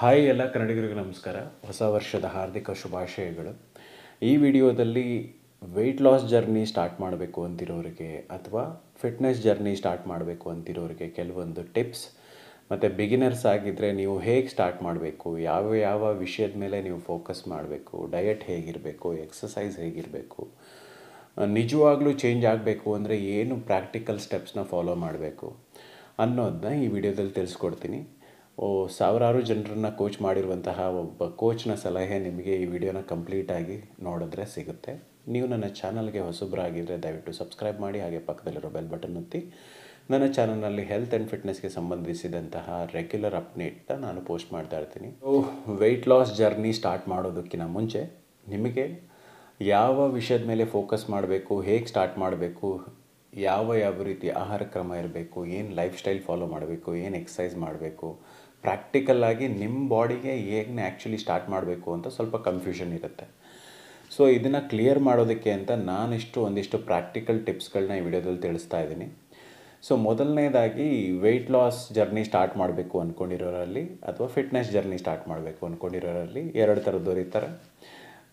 hi ಎಲ್ಲ ಕನ್ನಡಿಗರಿಗೆ ನಮಸ್ಕಾರ ಹೊಸ ವರ್ಷದ ಹಾರ್ದಿಕ ಶುಭಾಶಯಗಳು ಈ ವಿಡಿಯೋದಲ್ಲಿ ವೆಯ್ಟ್ ಲಾಸ್ ಜರ್ನಿ ಸ್ಟಾರ್ಟ್ ಮಾಡಬೇಕು ಅಂತಿರೋರಿಗೆ ಅಥವಾ ಫಿಟ್ನೆಸ್ ಜರ್ನಿ ಸ್ಟಾರ್ಟ್ ಮಾಡಬೇಕು ಅಂತಿರೋರಿಗೆ ಕೆಲವೊಂದು ಟಿಪ್ಸ್ ಮತ್ತು ಬಿಗಿನರ್ಸ್ ಆಗಿದ್ದರೆ ನೀವು ಹೇಗೆ ಸ್ಟಾರ್ಟ್ ಮಾಡಬೇಕು ಯಾವ ಯಾವ ವಿಷಯದ ಮೇಲೆ ನೀವು ಫೋಕಸ್ ಮಾಡಬೇಕು ಡಯಟ್ ಹೇಗಿರಬೇಕು ಎಕ್ಸಸೈಸ್ ಹೇಗಿರಬೇಕು ನಿಜವಾಗ್ಲೂ ಚೇಂಜ್ ಆಗಬೇಕು ಅಂದರೆ ಏನು ಪ್ರಾಕ್ಟಿಕಲ್ ಸ್ಟೆಪ್ಸ್ನ ಫಾಲೋ ಮಾಡಬೇಕು ಅನ್ನೋದನ್ನ ಈ ವಿಡಿಯೋದಲ್ಲಿ ತಿಳಿಸ್ಕೊಡ್ತೀನಿ ಸಾವಿರಾರು ಜನರನ್ನು ಕೋಚ್ ಮಾಡಿರುವಂತಹ ಒಬ್ಬ ಕೋಚ್ನ ಸಲಹೆ ನಿಮಗೆ ಈ ವಿಡಿಯೋನ ಕಂಪ್ಲೀಟಾಗಿ ನೋಡಿದ್ರೆ ಸಿಗುತ್ತೆ ನೀವು ನನ್ನ ಚಾನಲ್ಗೆ ಹೊಸಬ್ರಾಗಿದ್ದರೆ ದಯವಿಟ್ಟು ಸಬ್ಸ್ಕ್ರೈಬ್ ಮಾಡಿ ಹಾಗೆ ಪಕ್ಕದಲ್ಲಿರೋ ಬೆಲ್ ಬಟನ್ ಒತ್ತಿ ನನ್ನ ಚಾನಲ್ನಲ್ಲಿ ಹೆಲ್ತ್ ಆ್ಯಂಡ್ ಫಿಟ್ನೆಸ್ಗೆ ಸಂಬಂಧಿಸಿದಂತಹ ರೆಗ್ಯುಲರ್ ಅಪ್ಡೇಟ್ನ ನಾನು ಪೋಸ್ಟ್ ಮಾಡ್ತಾ ಇರ್ತೀನಿ ವೆಯ್ಟ್ ಲಾಸ್ ಜರ್ನಿ ಸ್ಟಾರ್ಟ್ ಮಾಡೋದಕ್ಕಿಂತ ಮುಂಚೆ ನಿಮಗೆ ಯಾವ ವಿಷಯದ ಮೇಲೆ ಫೋಕಸ್ ಮಾಡಬೇಕು ಹೇಗೆ ಸ್ಟಾರ್ಟ್ ಮಾಡಬೇಕು ಯಾವ ಯಾವ ರೀತಿ ಆಹಾರ ಕ್ರಮ ಇರಬೇಕು ಏನು ಲೈಫ್ ಸ್ಟೈಲ್ ಫಾಲೋ ಮಾಡಬೇಕು ಏನು ಎಕ್ಸಸೈಸ್ ಮಾಡಬೇಕು ಪ್ರಾಕ್ಟಿಕಲ್ಲಾಗಿ ನಿಮ್ಮ ಬಾಡಿಗೆ ಹೇಗೆ ಆ್ಯಕ್ಚುಲಿ ಸ್ಟಾರ್ಟ್ ಮಾಡಬೇಕು ಅಂತ ಸ್ವಲ್ಪ ಕನ್ಫ್ಯೂಷನ್ ಇರುತ್ತೆ ಸೊ ಇದನ್ನು ಕ್ಲಿಯರ್ ಮಾಡೋದಕ್ಕೆ ಅಂತ ನಾನಿಷ್ಟು ಒಂದಿಷ್ಟು ಪ್ರಾಕ್ಟಿಕಲ್ ಟಿಪ್ಸ್ಗಳನ್ನ ಈ ವಿಡಿಯೋದಲ್ಲಿ ತಿಳಿಸ್ತಾ ಇದ್ದೀನಿ ಸೊ ಮೊದಲನೇದಾಗಿ ವೆಯ್ಟ್ ಲಾಸ್ ಜರ್ನಿ ಸ್ಟಾರ್ಟ್ ಮಾಡಬೇಕು ಅಂದ್ಕೊಂಡಿರೋರಲ್ಲಿ ಅಥವಾ ಫಿಟ್ನೆಸ್ ಜರ್ನಿ ಸ್ಟಾರ್ಟ್ ಮಾಡಬೇಕು ಅಂದ್ಕೊಂಡಿರೋರಲ್ಲಿ ಎರಡು ಥರದ್ದು ದೊರೀತಾರೆ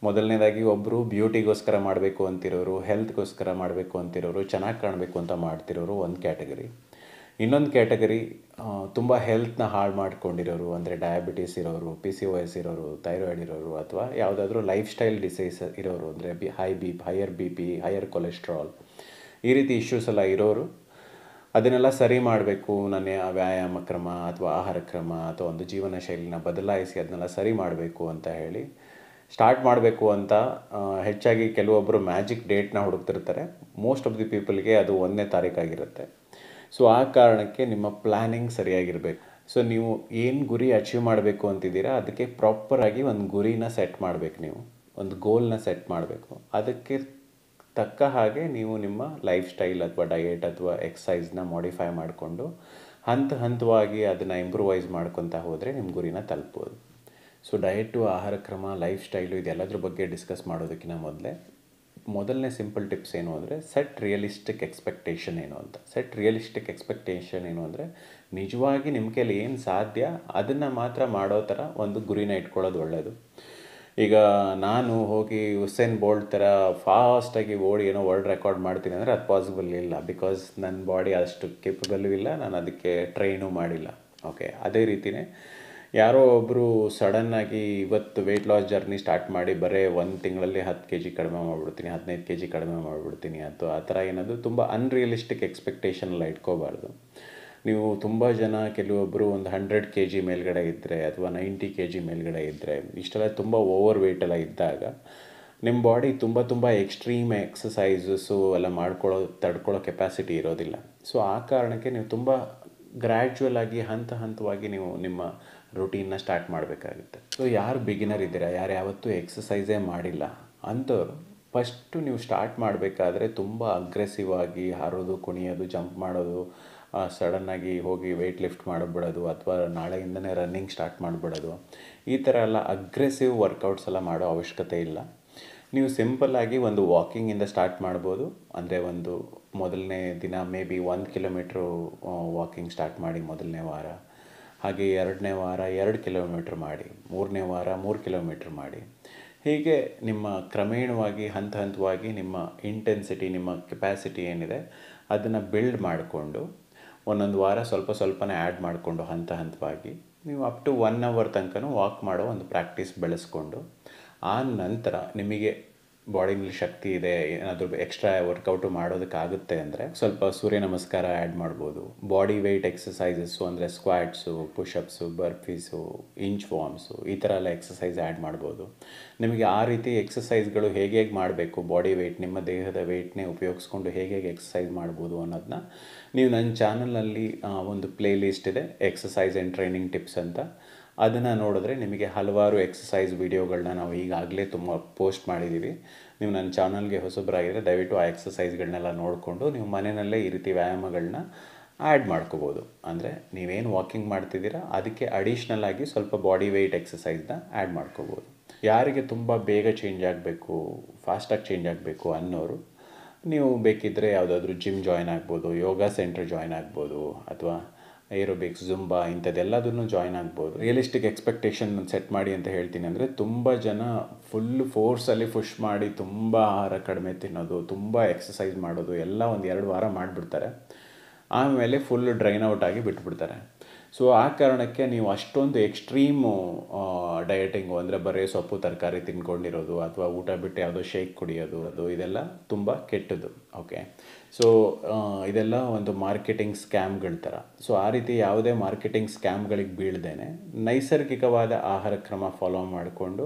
ಮೊದಲನೇದಾಗಿ ಒಬ್ಬರು ಬ್ಯೂಟಿಗೋಸ್ಕರ ಮಾಡಬೇಕು ಅಂತಿರೋರು ಹೆಲ್ತ್ಗೋಸ್ಕರ ಮಾಡಬೇಕು ಅಂತಿರೋರು ಚೆನ್ನಾಗಿ ಕಾಣಬೇಕು ಅಂತ ಮಾಡ್ತಿರೋರು ಒಂದು ಕ್ಯಾಟಗರಿ ಇನ್ನೊಂದು ಕ್ಯಾಟಗರಿ ತುಂಬ ಹೆಲ್ತ್ನ ಹಾಳು ಮಾಡ್ಕೊಂಡಿರೋರು ಅಂದರೆ ಡಯಾಬಿಟೀಸ್ ಇರೋರು ಪಿ ಸಿ ಓ ಎಸ್ ಇರೋರು ಥೈರಾಯ್ಡ್ ಇರೋರು ಅಥವಾ ಯಾವುದಾದ್ರೂ ಲೈಫ್ ಸ್ಟೈಲ್ ಡಿಸೈಸ್ ಇರೋರು ಅಂದರೆ B high B higher B P higher cholesterol ಈ ರೀತಿ ಇಶ್ಯೂಸ್ ಎಲ್ಲ ಇರೋರು ಅದನ್ನೆಲ್ಲ ಸರಿ ಮಾಡಬೇಕು ನನ್ನ ವ್ಯಾಯಾಮ ಕ್ರಮ ಅಥವಾ ಆಹಾರ ಕ್ರಮ ಅಥವಾ ಒಂದು ಜೀವನ ಶೈಲಿನ ಬದಲಾಯಿಸಿ ಅದನ್ನೆಲ್ಲ ಸರಿ ಮಾಡಬೇಕು ಅಂತ ಹೇಳಿ ಸ್ಟಾರ್ಟ್ ಮಾಡಬೇಕು ಅಂತ ಹೆಚ್ಚಾಗಿ ಕೆಲವೊಬ್ಬರು ಮ್ಯಾಜಿಕ್ ಡೇಟ್ನ ಹುಡುಕ್ತಿರ್ತಾರೆ ಮೋಸ್ಟ್ ಆಫ್ ದಿ ಪೀಪಲ್ಗೆ ಅದು ಒಂದನೇ ತಾರೀಕಾಗಿರುತ್ತೆ ಸೊ ಆ ಕಾರಣಕ್ಕೆ ನಿಮ್ಮ ಪ್ಲ್ಯಾನಿಂಗ್ ಸರಿಯಾಗಿರಬೇಕು ಸೊ ನೀವು ಏನು ಗುರಿ ಅಚೀವ್ ಮಾಡಬೇಕು ಅಂತಿದ್ದೀರಾ ಅದಕ್ಕೆ ಪ್ರಾಪರಾಗಿ ಒಂದು ಗುರಿನ ಸೆಟ್ ಮಾಡಬೇಕು ನೀವು ಒಂದು ಗೋಲ್ನ ಸೆಟ್ ಮಾಡಬೇಕು ಅದಕ್ಕೆ ತಕ್ಕ ಹಾಗೆ ನೀವು ನಿಮ್ಮ ಲೈಫ್ ಸ್ಟೈಲ್ ಅಥವಾ ಡಯೆಟ್ ಅಥವಾ ಎಕ್ಸಸೈಸ್ನ ಮಾಡಿಫೈ ಮಾಡಿಕೊಂಡು ಹಂತ ಹಂತವಾಗಿ ಅದನ್ನು ಇಂಪ್ರೂವೈಸ್ ಮಾಡ್ಕೊತಾ ಹೋದರೆ ನಿಮ್ಮ ಗುರಿನ ತಲುಪ್ಬೋದು ಸೊ ಡಯೆಟು ಆಹಾರ ಕ್ರಮ ಲೈಫ್ ಸ್ಟೈಲು ಇದೆಲ್ಲದ್ರ ಬಗ್ಗೆ ಡಿಸ್ಕಸ್ ಮಾಡೋದಕ್ಕಿಂತ ಮೊದಲೇ ಮೊದಲನೇ ಸಿಂಪಲ್ ಟಿಪ್ಸ್ ಏನು ಅಂದರೆ ಸೆಟ್ ರಿಯಲಿಸ್ಟಿಕ್ ಎಕ್ಸ್ಪೆಕ್ಟೇಷನ್ ಏನು ಅಂತ ಸೆಟ್ ರಿಯಲಿಸ್ಟಿಕ್ ಎಕ್ಸ್ಪೆಕ್ಟೇಷನ್ ಏನು ಅಂದರೆ ನಿಜವಾಗಿ ನಿಮ್ಮ ಕೈಲಿ ಏನು ಸಾಧ್ಯ ಅದನ್ನು ಮಾತ್ರ ಮಾಡೋ ಥರ ಒಂದು ಗುರಿನ ಇಟ್ಕೊಳ್ಳೋದು ಒಳ್ಳೆಯದು ಈಗ ನಾನು ಹೋಗಿ ಹುಸೇನ್ ಬೋಲ್ಡ್ ಥರ ಫಾಸ್ಟಾಗಿ ಓಡಿ ಏನೋ ವರ್ಲ್ಡ್ ರೆಕಾರ್ಡ್ ಮಾಡ್ತೀನಿ ಅಂದರೆ ಅದು ಪಾಸಿಬಲ್ ಇಲ್ಲ ಬಿಕಾಸ್ ನನ್ನ ಬಾಡಿ ಅಷ್ಟು ಕೇಪಬಲ್ ಇಲ್ಲ ನಾನು ಅದಕ್ಕೆ ಟ್ರೈನು ಮಾಡಿಲ್ಲ ಓಕೆ ಅದೇ ರೀತಿಯೇ ಯಾರೋ ಒಬ್ಬರು ಸಡನ್ನಾಗಿ ಇವತ್ತು ವೆಯ್ಟ್ ಲಾಸ್ ಜರ್ನಿ ಸ್ಟಾರ್ಟ್ ಮಾಡಿ ಬರೇ ಒಂದು ತಿಂಗಳಲ್ಲಿ ಹತ್ತು ಕೆ ಜಿ ಕಡಿಮೆ ಮಾಡಿಬಿಡ್ತೀನಿ ಹದಿನೈದು ಕೆ ಜಿ ಕಡಿಮೆ ಮಾಡಿಬಿಡ್ತೀನಿ ಅಥವಾ ಆ ಥರ ಏನಾದರೂ ತುಂಬ ಅನ್ರಿಯಲಿಸ್ಟಿಕ್ ಎಕ್ಸ್ಪೆಕ್ಟೇಷನ್ ಎಲ್ಲ ಇಟ್ಕೋಬಾರ್ದು ನೀವು ತುಂಬ ಜನ ಕೆಲವೊಬ್ಬರು ಒಂದು ಹಂಡ್ರೆಡ್ ಕೆ ಜಿ ಮೇಲ್ಗಡೆ ಇದ್ದರೆ ಅಥವಾ ನೈಂಟಿ ಕೆ ಜಿ ಮೇಲ್ಗಡೆ ಇದ್ದರೆ ಇಷ್ಟೆಲ್ಲ ತುಂಬ ಓವರ್ ವೆಯ್ಟೆಲ್ಲ ಇದ್ದಾಗ ನಿಮ್ಮ ಬಾಡಿ ತುಂಬ ತುಂಬ ಎಕ್ಸ್ಟ್ರೀಮ್ ಎಕ್ಸಸೈಸಸ್ಸು ಎಲ್ಲ ಮಾಡ್ಕೊಳ್ಳೋ ತಡ್ಕೊಳ್ಳೋ ಕೆಪಾಸಿಟಿ ಇರೋದಿಲ್ಲ ಸೊ ಆ ಕಾರಣಕ್ಕೆ ನೀವು ತುಂಬ ಗ್ರ್ಯಾಜುವಲ್ ಆಗಿ ಹಂತ ಹಂತವಾಗಿ ನೀವು ನಿಮ್ಮ ರೂಟೀನ್ನ ಸ್ಟಾರ್ಟ್ ಮಾಡಬೇಕಾಗುತ್ತೆ ಸೊ ಯಾರು ಬಿಗಿನರ್ ಇದ್ದೀರಾ ಯಾರು ಯಾವತ್ತೂ ಎಕ್ಸಸೈಸೇ ಮಾಡಿಲ್ಲ ಅಂಥವ್ರು ಫಸ್ಟು ನೀವು ಸ್ಟಾರ್ಟ್ ಮಾಡಬೇಕಾದ್ರೆ ತುಂಬ ಅಗ್ರೆಸಿವ್ ಆಗಿ ಹಾರೋದು ಕುಣಿಯೋದು ಜಂಪ್ ಮಾಡೋದು ಸಡನ್ನಾಗಿ ಹೋಗಿ ವೆಯ್ಟ್ ಲಿಫ್ಟ್ ಮಾಡಿಬಿಡೋದು ಅಥವಾ ನಾಳೆಯಿಂದನೇ ರನ್ನಿಂಗ್ ಸ್ಟಾರ್ಟ್ ಮಾಡಿಬಿಡೋದು ಈ ಥರ ಎಲ್ಲ ಅಗ್ರೆಸಿವ್ ವರ್ಕೌಟ್ಸ್ ಎಲ್ಲ ಮಾಡೋ ಅವಶ್ಯಕತೆ ಇಲ್ಲ ನೀವು ಸಿಂಪಲ್ಲಾಗಿ ಒಂದು ವಾಕಿಂಗಿಂದ ಸ್ಟಾರ್ಟ್ ಮಾಡ್ಬೋದು ಅಂದರೆ ಒಂದು ಮೊದಲನೇ ದಿನ ಮೇ ಬಿ ಒಂದು ಕಿಲೋಮೀಟ್ರು ವಾಕಿಂಗ್ ಸ್ಟಾರ್ಟ್ ಮಾಡಿ ಮೊದಲನೇ ವಾರ ಹಾಗೆ ಎರಡನೇ ವಾರ ಎರಡು ಕಿಲೋಮೀಟ್ರ್ ಮಾಡಿ ಮೂರನೇ ವಾರ ಮೂರು ಕಿಲೋಮೀಟ್ರ್ ಮಾಡಿ ಹೀಗೆ ನಿಮ್ಮ ಕ್ರಮೇಣವಾಗಿ ಹಂತ ಹಂತವಾಗಿ ನಿಮ್ಮ ಇಂಟೆನ್ಸಿಟಿ ನಿಮ್ಮ ಕೆಪ್ಯಾಸಿಟಿ ಏನಿದೆ ಅದನ್ನು ಬಿಲ್ಡ್ ಮಾಡಿಕೊಂಡು ಒಂದೊಂದು ವಾರ ಸ್ವಲ್ಪ ಸ್ವಲ್ಪನೇ ಆ್ಯಡ್ ಮಾಡಿಕೊಂಡು ಹಂತ ಹಂತವಾಗಿ ನೀವು ಅಪ್ ಟು ಒನ್ ಅವರ್ ತನಕನೂ ವಾಕ್ ಮಾಡೋ ಒಂದು ಪ್ರಾಕ್ಟೀಸ್ ಬೆಳೆಸ್ಕೊಂಡು ಆ ನಂತರ ನಿಮಗೆ ಬಾಡಿಲಿ ಶಕ್ತಿ ಇದೆ ಏನಾದರೂ ಎಕ್ಸ್ಟ್ರಾ ವರ್ಕೌಟು ಮಾಡೋದಕ್ಕಾಗುತ್ತೆ ಅಂದರೆ ಸ್ವಲ್ಪ ಸೂರ್ಯ ನಮಸ್ಕಾರ ಆ್ಯಡ್ ಮಾಡ್ಬೋದು ಬಾಡಿ ವೆಯ್ಟ್ ಎಕ್ಸಸೈಸಸ್ಸು ಅಂದರೆ squats pushups burpees inchworms ಈ ಥರ ಎಲ್ಲ ಎಕ್ಸಸೈಸ್ ಆ್ಯಡ್ ಮಾಡ್ಬೋದು ನಿಮಗೆ ಆ ರೀತಿ ಎಕ್ಸಸೈಸ್ಗಳು ಹೇಗೆ ಹೇಗೆ ಮಾಡಬೇಕು ಬಾಡಿ ವೆಯ್ಟ್ ನಿಮ್ಮ ದೇಹದ ವೆಯ್ಟ್ನೇ ಉಪಯೋಗಿಸ್ಕೊಂಡು ಹೇಗೆ ಹೇಗೆ ಎಕ್ಸಸೈಸ್ ಮಾಡ್ಬೋದು ಅನ್ನೋದನ್ನ ನೀವು ನನ್ನ ಚಾನಲಲ್ಲಿ ಒಂದು ಪ್ಲೇ ಲಿಸ್ಟ್ ಇದೆ ಎಕ್ಸಸೈಸ್ ಆ್ಯಂಡ್ ಟ್ರೈನಿಂಗ್ ಟಿಪ್ಸ್ ಅಂತ ಅದನ್ನು ನೋಡಿದ್ರೆ ನಿಮಗೆ ಹಲವಾರು ಎಕ್ಸಸೈಸ್ ವೀಡಿಯೋಗಳನ್ನ ನಾವು ಈಗಾಗಲೇ ತುಂಬ ಪೋಸ್ಟ್ ಮಾಡಿದ್ದೀವಿ ನೀವು ನನ್ನ ಚಾನಲ್ಗೆ ಹೊಸಬ್ರಾಗಿದ್ದರೆ ದಯವಿಟ್ಟು ಆ ಎಕ್ಸಸೈಸ್ಗಳನ್ನೆಲ್ಲ ನೋಡಿಕೊಂಡು ನೀವು ಮನೆಯಲ್ಲೇ ಈ ರೀತಿ ವ್ಯಾಯಾಮಗಳನ್ನ ಆ್ಯಡ್ ಮಾಡ್ಕೋಬೋದು ಅಂದರೆ ನೀವೇನು ವಾಕಿಂಗ್ ಮಾಡ್ತಿದ್ದೀರಾ ಅದಕ್ಕೆ ಅಡಿಷ್ನಲ್ ಆಗಿ ಸ್ವಲ್ಪ ಬಾಡಿ ವೆಯ್ಟ್ ಎಕ್ಸಸೈಸ್ನ ಆ್ಯಡ್ ಮಾಡ್ಕೋಬೋದು ಯಾರಿಗೆ ತುಂಬ ಬೇಗ ಚೇಂಜ್ ಆಗಬೇಕು ಫಾಸ್ಟಾಗಿ ಚೇಂಜ್ ಆಗಬೇಕು ಅನ್ನೋರು ನೀವು ಬೇಕಿದ್ದರೆ ಯಾವುದಾದ್ರೂ ಜಿಮ್ ಜಾಯ್ನ್ ಆಗ್ಬೋದು ಯೋಗ ಸೆಂಟ್ರ್ ಜಾಯ್ನ್ ಆಗ್ಬೋದು ಅಥವಾ ಏರೋಬಿಕ್ಸ್ ಜುಂಬಾ ಇಂಥದ್ದೆಲ್ಲದನ್ನು ಜಾಯ್ನ್ ಆಗ್ಬೋದು ರಿಯಲಿಸ್ಟಿಕ್ ಎಕ್ಸ್ಪೆಕ್ಟೇಷನ್ ಸೆಟ್ ಮಾಡಿ ಅಂತ ಹೇಳ್ತೀನಿ ಅಂದರೆ ತುಂಬ ಜನ ಫುಲ್ ಫೋರ್ಸಲ್ಲಿ ಪುಷ್ ಮಾಡಿ ತುಂಬ ಆಹಾರ ಕಡಿಮೆ ತಿನ್ನೋದು ತುಂಬ ಎಕ್ಸಸೈಸ್ ಮಾಡೋದು ಎಲ್ಲ ಒಂದು ಎರಡು ವಾರ ಮಾಡಿಬಿಡ್ತಾರೆ ಆಮೇಲೆ ಫುಲ್ ಡ್ರೈನ್ ಔಟ್ ಆಗಿ ಬಿಟ್ಬಿಡ್ತಾರೆ ಸೊ ಆ ಕಾರಣಕ್ಕೆ ನೀವು ಅಷ್ಟೊಂದು ಎಕ್ಸ್ಟ್ರೀಮು ಡಯಟಿಂಗು ಅಂದರೆ ಬರೀ ಸೊಪ್ಪು ತರಕಾರಿ ತಿನ್ಕೊಂಡಿರೋದು ಅಥವಾ ಊಟ ಬಿಟ್ಟು ಯಾವುದೋ ಶೇಕ್ ಕುಡಿಯೋದು ಅದು ಇದೆಲ್ಲ ತುಂಬ ಕೆಟ್ಟದ್ದು ಓಕೆ ಸೊ ಇದೆಲ್ಲ ಒಂದು ಮಾರ್ಕೆಟಿಂಗ್ ಸ್ಕ್ಯಾಮ್ಗಳ ಥರ ಸೊ ಆ ರೀತಿ ಯಾವುದೇ ಮಾರ್ಕೆಟಿಂಗ್ ಸ್ಕ್ಯಾಮ್ಗಳಿಗೆ ಬೀಳ್ದೇನೆ ನೈಸರ್ಗಿಕವಾದ ಆಹಾರ ಕ್ರಮ ಫಾಲೋ ಮಾಡಿಕೊಂಡು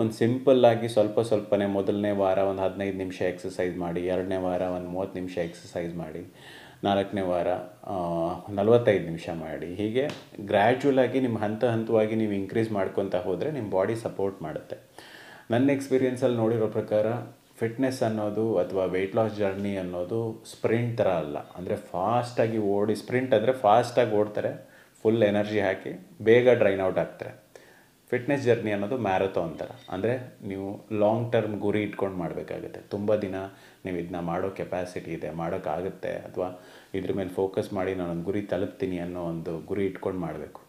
ಒಂದು ಸಿಂಪಲ್ಲಾಗಿ ಸ್ವಲ್ಪ ಸ್ವಲ್ಪನೇ ಮೊದಲನೇ ವಾರ ಒಂದು ಹದಿನೈದು ನಿಮಿಷ ಎಕ್ಸಸೈಸ್ ಮಾಡಿ ಎರಡನೇ ವಾರ ಒಂದು ಮೂವತ್ತು ನಿಮಿಷ ಎಕ್ಸಸೈಸ್ ಮಾಡಿ ನಾಲ್ಕನೇ ವಾರ ನಲವತ್ತೈದು ನಿಮಿಷ ಮಾಡಿ ಹೀಗೆ ಆಗಿ ನಿಮ್ಮ ಹಂತ ಹಂತವಾಗಿ ನೀವು ಇನ್ಕ್ರೀಸ್ ಮಾಡ್ಕೊತಾ ಹೋದರೆ ನಿಮ್ಮ ಬಾಡಿ ಸಪೋರ್ಟ್ ಮಾಡುತ್ತೆ ನನ್ನ ಎಕ್ಸ್ಪೀರಿಯೆನ್ಸಲ್ಲಿ ನೋಡಿರೋ ಪ್ರಕಾರ ಫಿಟ್ನೆಸ್ ಅನ್ನೋದು ಅಥವಾ ವೆಯ್ಟ್ ಲಾಸ್ ಜರ್ನಿ ಅನ್ನೋದು ಸ್ಪ್ರಿಂಟ್ ಥರ ಅಲ್ಲ ಅಂದರೆ ಫಾಸ್ಟಾಗಿ ಓಡಿ ಸ್ಪ್ರಿಂಟ್ ಅಂದರೆ ಫಾಸ್ಟಾಗಿ ಓಡ್ತಾರೆ ಫುಲ್ ಎನರ್ಜಿ ಹಾಕಿ ಬೇಗ ಡ್ರೈನ್ ಔಟ್ ಆಗ್ತಾರೆ ಫಿಟ್ನೆಸ್ ಜರ್ನಿ ಅನ್ನೋದು ಮ್ಯಾರಥಾನ್ ಥರ ಅಂದರೆ ನೀವು ಲಾಂಗ್ ಟರ್ಮ್ ಗುರಿ ಇಟ್ಕೊಂಡು ಮಾಡಬೇಕಾಗುತ್ತೆ ತುಂಬ ದಿನ ನೀವು ಇದನ್ನ ಮಾಡೋ ಕೆಪಾಸಿಟಿ ಇದೆ ಮಾಡೋಕ್ಕಾಗುತ್ತೆ ಅಥವಾ ಇದ್ರ ಮೇಲೆ ಫೋಕಸ್ ಮಾಡಿ ನಾನೊಂದು ಗುರಿ ತಲುಪ್ತೀನಿ ಅನ್ನೋ ಒಂದು ಗುರಿ ಇಟ್ಕೊಂಡು ಮಾಡಬೇಕು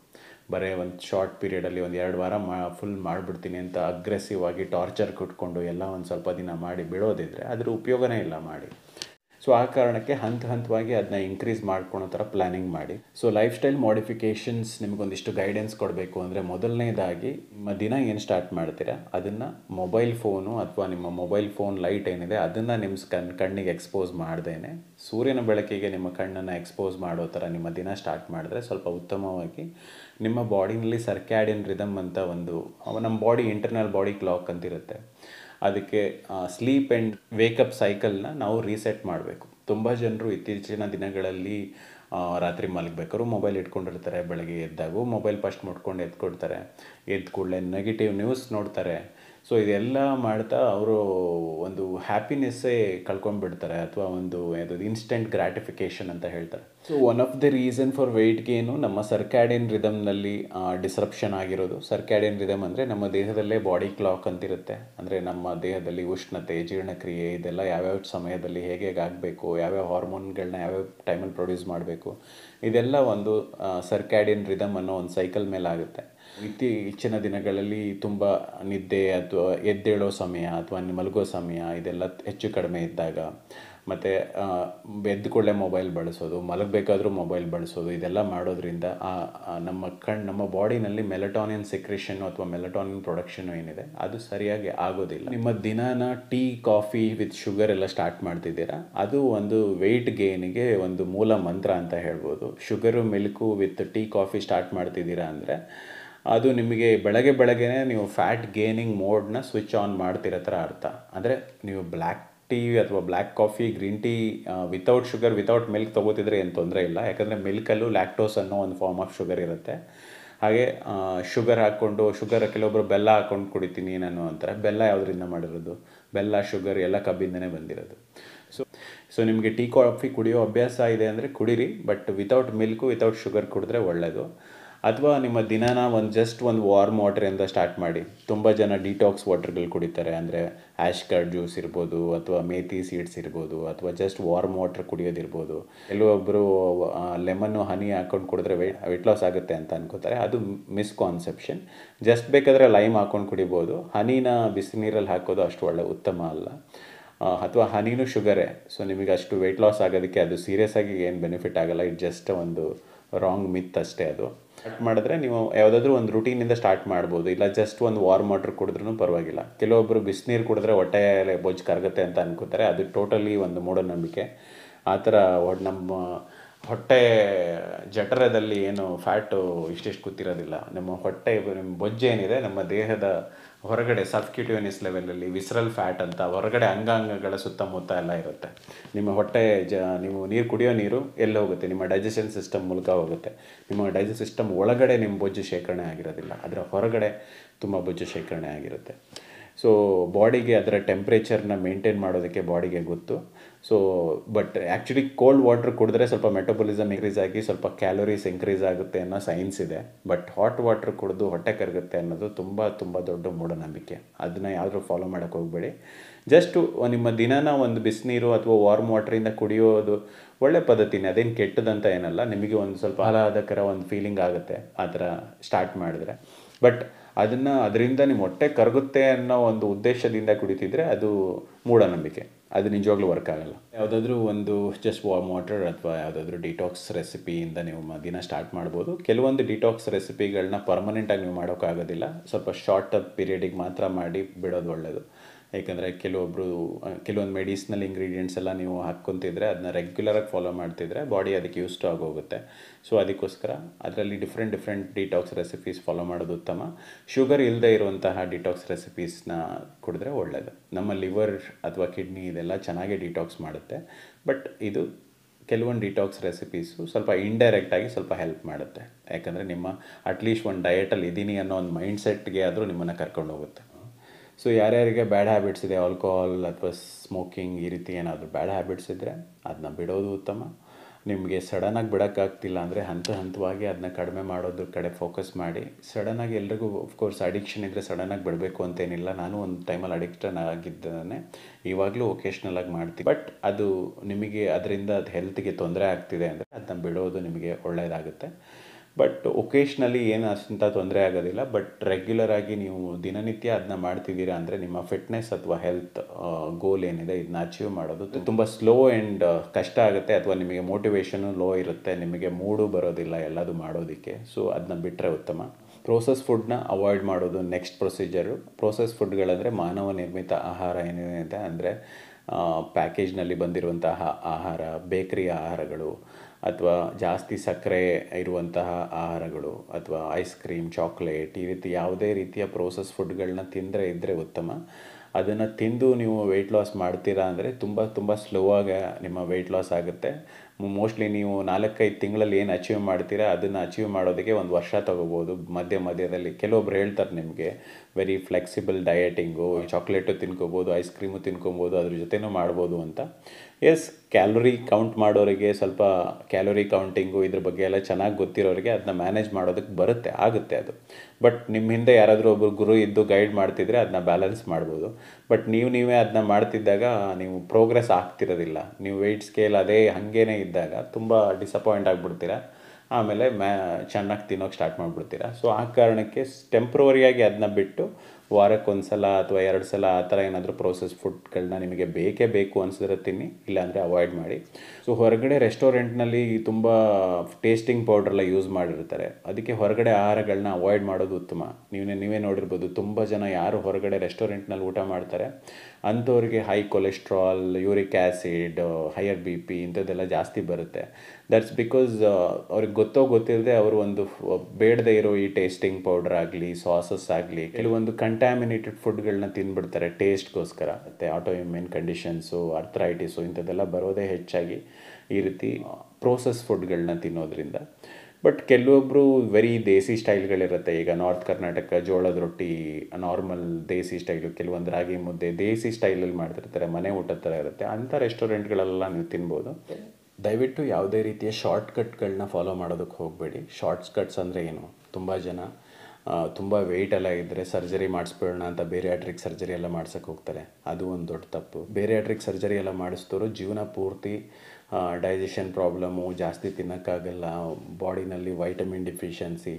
ಬರೀ ಒಂದು ಶಾರ್ಟ್ ಪೀರಿಯಡಲ್ಲಿ ಒಂದು ಎರಡು ವಾರ ಮಾ ಫುಲ್ ಮಾಡಿಬಿಡ್ತೀನಿ ಅಂತ ಅಗ್ರೆಸಿವ್ ಆಗಿ ಟಾರ್ಚರ್ ಕೊಟ್ಕೊಂಡು ಎಲ್ಲ ಒಂದು ಸ್ವಲ್ಪ ದಿನ ಮಾಡಿ ಬಿಡೋದಿದ್ರೆ ಅದ್ರ ಉಪಯೋಗನೇ ಇಲ್ಲ ಮಾಡಿ ಸೊ ಆ ಕಾರಣಕ್ಕೆ ಹಂತ ಹಂತವಾಗಿ ಅದನ್ನ ಇನ್ಕ್ರೀಸ್ ಮಾಡ್ಕೊಳೋ ಥರ ಪ್ಲ್ಯಾನಿಂಗ್ ಮಾಡಿ ಸೊ ಲೈಫ್ ಸ್ಟೈಲ್ ಮಾಡಿಫಿಕೇಷನ್ಸ್ ನಿಮಗೊಂದಿಷ್ಟು ಗೈಡೆನ್ಸ್ ಕೊಡಬೇಕು ಅಂದರೆ ಮೊದಲನೇದಾಗಿ ದಿನ ಏನು ಸ್ಟಾರ್ಟ್ ಮಾಡ್ತೀರಾ ಅದನ್ನು ಮೊಬೈಲ್ ಫೋನು ಅಥವಾ ನಿಮ್ಮ ಮೊಬೈಲ್ ಫೋನ್ ಲೈಟ್ ಏನಿದೆ ಅದನ್ನು ನಿಮ್ಮ ಕಣ್ ಕಣ್ಣಿಗೆ ಎಕ್ಸ್ಪೋಸ್ ಮಾಡ್ದೇನೆ ಸೂರ್ಯನ ಬೆಳಕಿಗೆ ನಿಮ್ಮ ಕಣ್ಣನ್ನು ಎಕ್ಸ್ಪೋಸ್ ಮಾಡೋ ಥರ ನಿಮ್ಮ ದಿನ ಸ್ಟಾರ್ಟ್ ಮಾಡಿದ್ರೆ ಸ್ವಲ್ಪ ಉತ್ತಮವಾಗಿ ನಿಮ್ಮ ಬಾಡಿನಲ್ಲಿ ಸರ್ಕ್ಯಾಡಿಯನ್ ರಿದಮ್ ಅಂತ ಒಂದು ನಮ್ಮ ಬಾಡಿ ಇಂಟರ್ನಲ್ ಬಾಡಿ ಕ್ಲಾಕ್ ಅಂತಿರುತ್ತೆ ಅದಕ್ಕೆ ಸ್ಲೀಪ್ ಆ್ಯಂಡ್ ವೇಕಪ್ ಸೈಕಲ್ನ ನಾವು ರೀಸೆಟ್ ಮಾಡಬೇಕು ತುಂಬ ಜನರು ಇತ್ತೀಚಿನ ದಿನಗಳಲ್ಲಿ ರಾತ್ರಿ ಮಲಗಬೇಕಾದ್ರು ಮೊಬೈಲ್ ಇಟ್ಕೊಂಡಿರ್ತಾರೆ ಬೆಳಗ್ಗೆ ಎದ್ದಾಗೂ ಮೊಬೈಲ್ ಫಸ್ಟ್ ಮುಟ್ಕೊಂಡು ಎದ್ಕೊಡ್ತಾರೆ ಎದ್ದು ಕೂಡಲೇ ನೆಗೆಟಿವ್ ನ್ಯೂಸ್ ನೋಡ್ತಾರೆ ಸೊ ಇದೆಲ್ಲ ಮಾಡ್ತಾ ಅವರು ಒಂದು ಹ್ಯಾಪಿನೆಸ್ಸೇ ಕಳ್ಕೊಂಡ್ಬಿಡ್ತಾರೆ ಅಥವಾ ಒಂದು ಅದು ಇನ್ಸ್ಟೆಂಟ್ ಗ್ರಾಟಿಫಿಕೇಶನ್ ಅಂತ ಹೇಳ್ತಾರೆ so one of the reason for weight gain ನಮ್ಮ ಸರ್ಕ್ಯಾಡಿನ್ ರಿದಮ್ನಲ್ಲಿ ಡಿಸ್ರಪ್ಷನ್ ಆಗಿರೋದು ಸರ್ಕ್ಯಾಡಿನ್ ರಿದಮ್ ಅಂದರೆ ನಮ್ಮ ದೇಹದಲ್ಲೇ ಬಾಡಿ ಕ್ಲಾಕ್ ಅಂತಿರುತ್ತೆ ಅಂದರೆ ನಮ್ಮ ದೇಹದಲ್ಲಿ ಉಷ್ಣತೆ ಜೀರ್ಣಕ್ರಿಯೆ ಇದೆಲ್ಲ ಯಾವ್ಯಾವ ಸಮಯದಲ್ಲಿ ಹೇಗೆ ಆಗಬೇಕು ಯಾವ್ಯಾವ ಹಾರ್ಮೋನ್ಗಳನ್ನ ಯಾವ್ಯಾವ ಟೈಮಲ್ಲಿ ಪ್ರೊಡ್ಯೂಸ್ ಮಾಡಬೇಕು ಇದೆಲ್ಲ ಒಂದು ಸರ್ಕ್ಯಾಡಿನ್ ರಿದಮ್ ಅನ್ನೋ ಒಂದು ಸೈಕಲ್ ಮೇಲೆ ಆಗುತ್ತೆ ಇತ್ತೀಚಿನ ದಿನಗಳಲ್ಲಿ ತುಂಬ ನಿದ್ದೆ ಅಥವಾ ಎದ್ದೇಳೋ ಸಮಯ ಅಥವಾ ಮಲಗೋ ಸಮಯ ಇದೆಲ್ಲ ಹೆಚ್ಚು ಕಡಿಮೆ ಇದ್ದಾಗ ಮತ್ತು ಎದ್ದುಕೊಳ್ಳೆ ಮೊಬೈಲ್ ಬಳಸೋದು ಮಲಗಬೇಕಾದ್ರೂ ಮೊಬೈಲ್ ಬಳಸೋದು ಇದೆಲ್ಲ ಮಾಡೋದ್ರಿಂದ ನಮ್ಮ ಕಣ್ಣು ನಮ್ಮ ಬಾಡಿನಲ್ಲಿ ಮೆಲಟಾನಿನ್ ಸೆಕ್ರೇಷನ್ನು ಅಥವಾ ಮೆಲಟಾನಿನ್ ಪ್ರೊಡಕ್ಷನ್ನು ಏನಿದೆ ಅದು ಸರಿಯಾಗಿ ಆಗೋದಿಲ್ಲ ನಿಮ್ಮ ದಿನಾನ ಟೀ ಕಾಫಿ ವಿತ್ ಶುಗರ್ ಎಲ್ಲ ಸ್ಟಾರ್ಟ್ ಮಾಡ್ತಿದ್ದೀರಾ ಅದು ಒಂದು ವೆಯ್ಟ್ ಗೇನಿಗೆ ಒಂದು ಮೂಲ ಮಂತ್ರ ಅಂತ ಹೇಳ್ಬೋದು sugar milk with tea coffee start ಮಾಡ್ತಿದ್ದೀರಾ ಅಂದರೆ ಅದು ನಿಮಗೆ ಬೆಳಗ್ಗೆ ಬೆಳಗ್ಗೆ ನೀವು ಫ್ಯಾಟ್ ಗೇನಿಂಗ್ ಮೋಡನ್ನ ಸ್ವಿಚ್ ಆನ್ ಮಾಡ್ತಿರೋ ಥರ ಅರ್ಥ ಅಂದರೆ ನೀವು ಬ್ಲ್ಯಾಕ್ ಟೀ ಅಥವಾ black coffee green tea without sugar without milk ತೊಗೋತಿದ್ರೆ ಏನು ತೊಂದರೆ ಇಲ್ಲ ಯಾಕಂದರೆ ಮಿಲ್ಕಲ್ಲೂ ಲ್ಯಾಕ್ಟೋಸ್ ಅನ್ನೋ ಒಂದು ಫಾರ್ಮ್ ಆಫ್ ಶುಗರ್ ಇರುತ್ತೆ ಹಾಗೆ ಶುಗರ್ ಹಾಕ್ಕೊಂಡು ಶುಗರ್ ಕೆಲವೊಬ್ಬರು ಬೆಲ್ಲ ಹಾಕ್ಕೊಂಡು ಕುಡಿತೀನಿ ನಾನು ಅಂತಾರೆ ಬೆಲ್ಲ ಯಾವುದರಿಂದ ಮಾಡಿರೋದು ಬೆಲ್ಲ ಶುಗರ್ ಎಲ್ಲ ಕಬ್ಬಿಂದನೇ ಬಂದಿರೋದು ಸೊ ಸೊ ನಿಮಗೆ ಟೀ ಕಾಫಿ ಕುಡಿಯೋ ಅಭ್ಯಾಸ ಇದೆ ಅಂದರೆ ಕುಡೀರಿ but without milk without sugar ಕುಡಿದ್ರೆ ಒಳ್ಳೆಯದು ಅಥವಾ ನಿಮ್ಮ ದಿನಾನ ಒಂದು ಜಸ್ಟ್ ಒಂದು ವಾರ್ಮ್ ವಾಟ್ರಿಂದ ಸ್ಟಾರ್ಟ್ ಮಾಡಿ ತುಂಬ ಜನ ಡಿಟಾಕ್ಸ್ ವಾಟರ್ಗಳು ಕುಡಿತಾರೆ ಅಂದರೆ ಆ್ಯಶ್ ಕಾರ್ಡ್ ಜ್ಯೂಸ್ ಇರ್ಬೋದು ಅಥವಾ ಮೇಥಿ ಸೀಡ್ಸ್ ಇರ್ಬೋದು ಅಥವಾ ಜಸ್ಟ್ ವಾರ್ಮ್ ವಾಟರ್ ಕುಡಿಯೋದಿರ್ಬೋದು ಕೆಲವೊಬ್ಬರು ಲೆಮನ್ನು ಹನಿ ಹಾಕೊಂಡು ಕುಡಿದ್ರೆ ವೆಯ್ಟ್ ವೆಯ್ಟ್ ಲಾಸ್ ಆಗುತ್ತೆ ಅಂತ ಅನ್ಕೋತಾರೆ ಅದು ಮಿಸ್ಕಾನ್ಸೆಪ್ಷನ್ ಜಸ್ಟ್ ಬೇಕಾದರೆ ಲೈಮ್ ಹಾಕ್ಕೊಂಡು ಕುಡಿಬೋದು ಹನಿನ ಬಿಸಿ ನೀರಲ್ಲಿ ಹಾಕೋದು ಅಷ್ಟು ಒಳ್ಳೆ ಉತ್ತಮ ಅಲ್ಲ ಅಥವಾ ಹನಿನೂ ಶುಗರೇ ಸೊ ನಿಮಗೆ ಅಷ್ಟು ವೆಯ್ಟ್ ಲಾಸ್ ಆಗೋದಕ್ಕೆ ಅದು ಸೀರಿಯಸ್ ಆಗಿ ಏನು ಬೆನಿಫಿಟ್ ಆಗೋಲ್ಲ ಇಟ್ ಜಸ್ಟ್ ಒಂದು ರಾಂಗ್ ಮಿತ್ ಅಷ್ಟೇ ಅದು ಸ್ಟಾರ್ಟ್ ಮಾಡಿದ್ರೆ ನೀವು ಯಾವುದಾದ್ರೂ ಒಂದು ರುಟೀನಿಂದ ಸ್ಟಾರ್ಟ್ ಮಾಡ್ಬೋದು ಇಲ್ಲ ಜಸ್ಟ್ ಒಂದು ವಾರ್ಮ್ ವಾಟರ್ ಕುಡಿದ್ರೂ ಪರವಾಗಿಲ್ಲ ಕೆಲವೊಬ್ಬರು ಬಿಸಿನೀರು ಕುಡಿದ್ರೆ ಹೊಟ್ಟೆ ಬೊಜ್ಜು ಕರಗುತ್ತೆ ಅಂತ ಅನ್ಕೋತಾರೆ ಅದು ಟೋಟಲಿ ಒಂದು ಮೂಢನಂಬಿಕೆ ಆ ಥರ ನಮ್ಮ ಹೊಟ್ಟೆ ಜಠರದಲ್ಲಿ ಏನು ಫ್ಯಾಟು ಇಷ್ಟಿಷ್ಟು ಕೂತಿರೋದಿಲ್ಲ ನಮ್ಮ ಹೊಟ್ಟೆ ನಿಮ್ಮ ಬೊಜ್ಜೇ ಏನಿದೆ ನಮ್ಮ ದೇಹದ ಹೊರಗಡೆ ಸಬ್ಕ್ಯೂಟ್ಯೂನಿಸ್ ಲೆವೆಲಲ್ಲಿ ವಿಸ್ರಲ್ ಫ್ಯಾಟ್ ಅಂತ ಹೊರಗಡೆ ಅಂಗಾಂಗಗಳ ಸುತ್ತಮುತ್ತ ಎಲ್ಲ ಇರುತ್ತೆ ನಿಮ್ಮ ಹೊಟ್ಟೆ ಜ ನೀವು ನೀರು ಕುಡಿಯೋ ನೀರು ಎಲ್ಲಿ ಹೋಗುತ್ತೆ ನಿಮ್ಮ ಡೈಜೆಷನ್ ಸಿಸ್ಟಮ್ ಮೂಲಕ ಹೋಗುತ್ತೆ ನಿಮ್ಮ ಡೈಜೆಸ್ಟ್ ಸಿಸ್ಟಮ್ ಒಳಗಡೆ ನಿಮ್ಮ ಬೊಜ್ಜು ಶೇಖರಣೆ ಆಗಿರೋದಿಲ್ಲ ಅದರ ಹೊರಗಡೆ ತುಂಬ ಬೊಜ್ಜು ಶೇಖರಣೆ ಆಗಿರುತ್ತೆ ಸೊ ಬಾಡಿಗೆ ಅದರ ಟೆಂಪ್ರೇಚರ್ನ ಮೇಂಟೈನ್ ಮಾಡೋದಕ್ಕೆ ಬಾಡಿಗೆ ಗೊತ್ತು so but actually cold water ಕುಡಿದ್ರೆ ಸ್ವಲ್ಪ ಮೆಟಬಲಿಸಮ್ ಇನ್ಕ್ರೀಸ್ ಆಗಿ ಸ್ವಲ್ಪ ಕ್ಯಾಲೋರೀಸ್ ಇನ್ಕ್ರೀಸ್ ಆಗುತ್ತೆ ಅನ್ನೋ ಸೈನ್ಸ್ ಇದೆ ಬಟ್ ಹಾಟ್ ವಾಟ್ರ್ ಕುಡಿದು ಹೊಟ್ಟೆ ಕರಗುತ್ತೆ ಅನ್ನೋದು ತುಂಬ ತುಂಬ ದೊಡ್ಡ ಮೂಢನಂಬಿಕೆ ಅದನ್ನ ಯಾದರೂ ಫಾಲೋ ಮಾಡೋಕ್ಕೆ ಹೋಗಬೇಡಿ ಜಸ್ಟು ನಿಮ್ಮ ದಿನನ ಒಂದು ಬಿಸಿನೀರು ಅಥವಾ ವಾರ್ಮ್ ವಾಟ್ರಿಂದ ಕುಡಿಯೋದು ಒಳ್ಳೆ ಪದ್ಧತಿನೇ ಅದೇನು ಕೆಟ್ಟದಂತ ಏನಲ್ಲ ನಿಮಗೆ ಒಂದು ಸ್ವಲ್ಪ ಆಹ್ಲಾದಕರ ಒಂದು ಫೀಲಿಂಗ್ ಆಗುತ್ತೆ ಆ ಥರ ಸ್ಟಾರ್ಟ್ ಮಾಡಿದ್ರೆ ಬಟ್ ಅದನ್ನು ಅದರಿಂದ ನಿಮ್ಮ ಹೊಟ್ಟೆ ಕರಗುತ್ತೆ ಅನ್ನೋ ಒಂದು ಉದ್ದೇಶದಿಂದ ಕುಡಿತಿದ್ರೆ ಅದು ಮೂಢನಂಬಿಕೆ ಅದು ನಿಜವಾಗ್ಲೂ ವರ್ಕ್ ಆಗಲ್ಲ ಯಾವುದಾದ್ರೂ ಒಂದು ಜಸ್ಟ್ ವಾಮ್ ವಾಟರ್ ಅಥವಾ ಯಾವುದಾದ್ರೂ ಡಿಟಾಕ್ಸ್ ರೆಸಿಪಿಯಿಂದ ನೀವು ದಿನ ಸ್ಟಾರ್ಟ್ ಮಾಡ್ಬೋದು ಕೆಲವೊಂದು ಡಿಟಾಕ್ಸ್ ರೆಸಿಪಿಗಳನ್ನ ಪರ್ಮನೆಂಟಾಗಿ ನೀವು ಮಾಡೋಕ್ಕಾಗೋದಿಲ್ಲ ಸ್ವಲ್ಪ ಶಾರ್ಟ್ ಟರ್ಮ್ ಪೀರಿಯಡಿಗೆ ಮಾತ್ರ ಮಾಡಿ ಬಿಡೋದು ಒಳ್ಳೆಯದು ಯಾಕಂದರೆ ಕೆಲವೊಬ್ಬರು ಕೆಲವೊಂದು ಮೆಡಿಸ್ನಲ್ ಇಂಗ್ರೀಡಿಯೆಂಟ್ಸ್ ಎಲ್ಲ ನೀವು ಹಾಕ್ಕೊತಿದ್ರೆ ಅದನ್ನ ರೆಗ್ಯುಲರಾಗಿ ಫಾಲೋ ಮಾಡ್ತಿದ್ರೆ ಬಾಡಿ ಅದಕ್ಕೆ ಯೂಸ್ ಟು ಆಗೋಗುತ್ತೆ ಸೊ ಅದಕ್ಕೋಸ್ಕರ ಅದರಲ್ಲಿ different different detox recipes follow ಮಾಡೋದು ಉತ್ತಮ ಶುಗರ್ ಇಲ್ಲದೆ ಇರುವಂತಹ ಡಿಟಾಕ್ಸ್ ರೆಸಿಪೀಸ್ನ ಕುಡಿದ್ರೆ ಒಳ್ಳೆಯದು ನಮ್ಮ ಲಿವರ್ ಅಥವಾ ಕಿಡ್ನಿ ಇದೆಲ್ಲ ಚೆನ್ನಾಗಿ ಡಿಟಾಕ್ಸ್ ಮಾಡುತ್ತೆ ಬಟ್ ಇದು ಕೆಲವೊಂದು ಡಿಟಾಕ್ಸ್ ರೆಸಿಪೀಸು ಸ್ವಲ್ಪ ಇಂಡೈರೆಕ್ಟಾಗಿ ಸ್ವಲ್ಪ ಹೆಲ್ಪ್ ಮಾಡುತ್ತೆ ಯಾಕಂದರೆ ನಿಮ್ಮ ಅಟ್ಲೀಸ್ಟ್ ಒಂದು ಡಯಟಲ್ಲಿ ಇದ್ದೀನಿ ಅನ್ನೋ ಒಂದು ಮೈಂಡ್ಸೆಟ್ಗೆ ಆದರೂ ನಿಮ್ಮನ್ನು ಕರ್ಕೊಂಡು ಹೋಗುತ್ತೆ ಸೊ ಯಾರ್ಯಾರಿಗೆ ಬ್ಯಾಡ್ ಹ್ಯಾಬಿಟ್ಸ್ ಇದೆ ಆಲ್ಕೋಹಾಲ್ ಅಥವಾ ಸ್ಮೋಕಿಂಗ್ ಈ ರೀತಿ ಏನಾದರೂ ಬ್ಯಾಡ್ ಹ್ಯಾಬಿಟ್ಸ್ ಇದ್ದರೆ ಅದನ್ನ ಬಿಡೋದು ಉತ್ತಮ ನಿಮಗೆ ಸಡನ್ನಾಗಿ ಬಿಡೋಕ್ಕಾಗ್ತಿಲ್ಲ ಅಂದರೆ ಹಂತ ಹಂತವಾಗಿ ಅದನ್ನ ಕಡಿಮೆ ಮಾಡೋದ್ರ ಕಡೆ ಫೋಕಸ್ ಮಾಡಿ ಸಡನ್ನಾಗಿ ಎಲ್ರಿಗೂ ಕೋರ್ಸ್ ಅಡಿಕ್ಷನ್ ಇದ್ದರೆ ಸಡನ್ನಾಗಿ ಬಿಡಬೇಕು ಅಂತೇನಿಲ್ಲ ನಾನು ಒಂದು ಟೈಮಲ್ಲಿ ಅಡಿಕ್ಟನ್ ಆಗಿದ್ದಾನೆ ಇವಾಗಲೂ ಒಕೇಶ್ನಲ್ ಆಗಿ ಮಾಡ್ತೀನಿ ಬಟ್ ಅದು ನಿಮಗೆ ಅದರಿಂದ ಅದು ಹೆಲ್ತ್ಗೆ ತೊಂದರೆ ಆಗ್ತಿದೆ ಅಂದರೆ ಅದನ್ನ ಬಿಡೋದು ನಿಮಗೆ ಒಳ್ಳೆಯದಾಗುತ್ತೆ ಬಟ್ ಒಕೇಶ್ನಲಿ ಏನು ಅಷ್ಟಂತ ತೊಂದರೆ ಆಗೋದಿಲ್ಲ ಬಟ್ ರೆಗ್ಯುಲರ್ ಆಗಿ ನೀವು ದಿನನಿತ್ಯ ಅದನ್ನ ಮಾಡ್ತಿದ್ದೀರಾ ಅಂದರೆ ನಿಮ್ಮ ಫಿಟ್ನೆಸ್ ಅಥವಾ ಹೆಲ್ತ್ ಗೋಲ್ ಏನಿದೆ ಇದನ್ನ ಅಚೀವ್ ಮಾಡೋದು ತುಂಬ ಸ್ಲೋ ಆ್ಯಂಡ್ ಕಷ್ಟ ಆಗುತ್ತೆ ಅಥವಾ ನಿಮಗೆ ಮೋಟಿವೇಶನು ಲೋ ಇರುತ್ತೆ ನಿಮಗೆ ಮೂಡು ಬರೋದಿಲ್ಲ ಎಲ್ಲದು ಮಾಡೋದಕ್ಕೆ ಸೊ ಅದನ್ನ ಬಿಟ್ಟರೆ ಉತ್ತಮ ಪ್ರೋಸೆಸ್ ಫುಡ್ನ ಅವಾಯ್ಡ್ ಮಾಡೋದು ನೆಕ್ಸ್ಟ್ ಪ್ರೊಸೀಜರು ಪ್ರೋಸೆಸ್ ಫುಡ್ಗಳಂದರೆ ಮಾನವ ನಿರ್ಮಿತ ಆಹಾರ ಏನೇನಿದೆ ಅಂದರೆ ಪ್ಯಾಕೇಜ್ನಲ್ಲಿ ಬಂದಿರುವಂತಹ ಆಹಾರ ಬೇಕರಿ ಆಹಾರಗಳು ಅಥವಾ ಜಾಸ್ತಿ ಸಕ್ಕರೆ ಇರುವಂತಹ ಆಹಾರಗಳು ಅಥವಾ ಐಸ್ ಕ್ರೀಮ್ ಚಾಕ್ಲೇಟ್ ಈ ರೀತಿ ಯಾವುದೇ ರೀತಿಯ ಪ್ರೋಸೆಸ್ ಫುಡ್ಗಳನ್ನ ತಿಂದರೆ ಇದ್ದರೆ ಉತ್ತಮ ಅದನ್ನು ತಿಂದು ನೀವು ವೆಯ್ಟ್ ಲಾಸ್ ಮಾಡ್ತೀರಾ ಅಂದರೆ ತುಂಬ ತುಂಬ ಸ್ಲೋ ಆಗಿ ನಿಮ್ಮ ವೆಯ್ಟ್ ಲಾಸ್ ಆಗುತ್ತೆ ಮೋಸ್ಟ್ಲಿ ನೀವು ನಾಲ್ಕೈದು ತಿಂಗಳಲ್ಲಿ ಏನು ಅಚೀವ್ ಮಾಡ್ತೀರಾ ಅದನ್ನು ಅಚೀವ್ ಮಾಡೋದಕ್ಕೆ ಒಂದು ವರ್ಷ ತೊಗೋಬೋದು ಮಧ್ಯ ಮಧ್ಯದಲ್ಲಿ ಕೆಲವೊಬ್ರು ಹೇಳ್ತಾರೆ ನಿಮಗೆ ವೆರಿ ಫ್ಲೆಕ್ಸಿಬಲ್ ಡಯಟಿಂಗು ಚಾಕ್ಲೇಟು ತಿನ್ಕೋಬೋದು ಐಸ್ ಕ್ರೀಮು ತಿನ್ಕೊಬೋದು ಅದ್ರ ಜೊತೆಯೂ ಮಾಡ್ಬೋದು ಅಂತ ಎಸ್ ಕ್ಯಾಲೋರಿ ಕೌಂಟ್ ಮಾಡೋರಿಗೆ ಸ್ವಲ್ಪ ಕ್ಯಾಲೋರಿ ಕೌಂಟಿಂಗು ಇದ್ರ ಬಗ್ಗೆ ಎಲ್ಲ ಚೆನ್ನಾಗಿ ಗೊತ್ತಿರೋರಿಗೆ ಅದನ್ನ ಮ್ಯಾನೇಜ್ ಮಾಡೋದಕ್ಕೆ ಬರುತ್ತೆ ಆಗುತ್ತೆ ಅದು ಬಟ್ ನಿಮ್ಮ ಹಿಂದೆ ಯಾರಾದರೂ ಒಬ್ಬರು ಗುರು ಇದ್ದು ಗೈಡ್ ಮಾಡ್ತಿದ್ರೆ ಅದನ್ನ ಬ್ಯಾಲೆನ್ಸ್ ಮಾಡ್ಬೋದು ಬಟ್ ನೀವು ನೀವೇ ಅದನ್ನ ಮಾಡ್ತಿದ್ದಾಗ ನೀವು ಪ್ರೋಗ್ರೆಸ್ ಆಗ್ತಿರೋದಿಲ್ಲ ನೀವು ವೆಯ್ಟ್ ಸ್ಕೇಲ್ ಅದೇ ಹಾಗೇನೇ ಇದ್ದಾಗ ತುಂಬ ಡಿಸಪಾಯಿಂಟ್ ಆಗಿಬಿಡ್ತೀರಾ ಆಮೇಲೆ ಮ್ಯಾ ಚೆನ್ನಾಗಿ ತಿನ್ನೋಕೆ ಸ್ಟಾರ್ಟ್ ಮಾಡಿಬಿಡ್ತೀರಾ ಸೊ ಆ ಕಾರಣಕ್ಕೆ ಟೆಂಪ್ರವರಿಯಾಗಿ ಅದನ್ನ ಬಿಟ್ಟು ವಾರಕ್ಕೊಂದು ಸಲ ಅಥವಾ ಎರಡು ಸಲ ಆ ಥರ ಏನಾದರೂ ಪ್ರೋಸೆಸ್ ಫುಡ್ಗಳನ್ನ ನಿಮಗೆ ಬೇಕೇ ಬೇಕು ಅನಿಸಿದ್ರೆ ತಿನ್ನಿ ಇಲ್ಲಾಂದರೆ ಅವಾಯ್ಡ್ ಮಾಡಿ ಸೊ ಹೊರಗಡೆ ರೆಸ್ಟೋರೆಂಟ್ನಲ್ಲಿ ತುಂಬ ಟೇಸ್ಟಿಂಗ್ ಪೌಡ್ರೆಲ್ಲ ಯೂಸ್ ಮಾಡಿರ್ತಾರೆ ಅದಕ್ಕೆ ಹೊರಗಡೆ ಆಹಾರಗಳನ್ನ ಅವಾಯ್ಡ್ ಮಾಡೋದು ಉತ್ತಮ ನೀವೇ ನೀವೇ ನೋಡಿರ್ಬೋದು ತುಂಬ ಜನ ಯಾರು ಹೊರಗಡೆ ರೆಸ್ಟೋರೆಂಟ್ನಲ್ಲಿ ಊಟ ಮಾಡ್ತಾರೆ ಅಂಥವ್ರಿಗೆ high cholesterol uric acid higher B P ಇಂಥದ್ದೆಲ್ಲ ಜಾಸ್ತಿ ಬರುತ್ತೆ ದಟ್ಸ್ ಬಿಕಾಸ್ uh, ಅವ್ರಿಗೆ ಗೊತ್ತೋ ಗೊತ್ತಿಲ್ಲದೆ ಅವರು ಒಂದು ಬೇಡದೆ ಇರೋ ಈ ಟೇಸ್ಟಿಂಗ್ ಪೌಡರ್ ಆಗಲಿ ಸಾಸಸ್ ಆಗಲಿ ಕೆಲವೊಂದು ಕಂಟ್ಯಾಮಿನೇಟೆಡ್ ಫುಡ್ಗಳನ್ನ ತಿಂದ್ಬಿಡ್ತಾರೆ ಟೇಸ್ಟ್ಗೋಸ್ಕರ ಮತ್ತು ಆಟೋ ಇಮ್ಯೂನ್ ಕಂಡೀಷನ್ಸು ಅರ್ಥರೈಟಿಸು ಇಂಥದ್ದೆಲ್ಲ ಬರೋದೇ ಹೆಚ್ಚಾಗಿ ಈ ರೀತಿ ಪ್ರೋಸೆಸ್ ಫುಡ್ಗಳನ್ನ ತಿನ್ನೋದ್ರಿಂದ ಬಟ್ ಕೆಲವೊಬ್ಬರು ವೆರಿ ದೇಸಿ ಸ್ಟೈಲ್ಗಳಿರುತ್ತೆ ಈಗ ನಾರ್ತ್ ಕರ್ನಾಟಕ ಜೋಳದ ರೊಟ್ಟಿ ನಾರ್ಮಲ್ ದೇಸಿ ಸ್ಟೈಲು ಕೆಲವೊಂದು ರಾಗಿ ಮುದ್ದೆ ದೇಸಿ ಸ್ಟೈಲಲ್ಲಿ ಮಾಡ್ತಿರ್ತಾರೆ ಮನೆ ಊಟದ ಥರ ಇರುತ್ತೆ ಅಂಥ ರೆಸ್ಟೋರೆಂಟ್ಗಳೆಲ್ಲ ನೀವು ತಿನ್ಬೋದು ದಯವಿಟ್ಟು ಯಾವುದೇ ರೀತಿಯ ಶಾರ್ಟ್ ಕಟ್ಗಳನ್ನ ಫಾಲೋ ಮಾಡೋದಕ್ಕೆ ಹೋಗಬೇಡಿ ಶಾರ್ಟ್ಸ್ ಕಟ್ಸ್ ಅಂದರೆ ಏನು ತುಂಬ ಜನ ತುಂಬ ವೆಯ್ಟ್ ಎಲ್ಲ ಇದ್ದರೆ ಸರ್ಜರಿ ಮಾಡಿಸ್ಬಿಡೋಣ ಅಂತ ಬೇರಿಯಾಟ್ರಿಕ್ ಸರ್ಜರಿ ಎಲ್ಲ ಮಾಡ್ಸೋಕ್ಕೆ ಹೋಗ್ತಾರೆ ಅದು ಒಂದು ದೊಡ್ಡ ತಪ್ಪು ಬೇರಿಯಾಟ್ರಿಕ್ ಸರ್ಜರಿ ಎಲ್ಲ ಮಾಡಿಸಿದವರು ಜೀವನ ಪೂರ್ತಿ ಡೈಜೆಷನ್ ಪ್ರಾಬ್ಲಮ್ಮು ಜಾಸ್ತಿ ತಿನ್ನೋಕ್ಕಾಗಲ್ಲ ಬಾಡಿನಲ್ಲಿ ವೈಟಮಿನ್ ಡಿಫಿಷಿಯನ್ಸಿ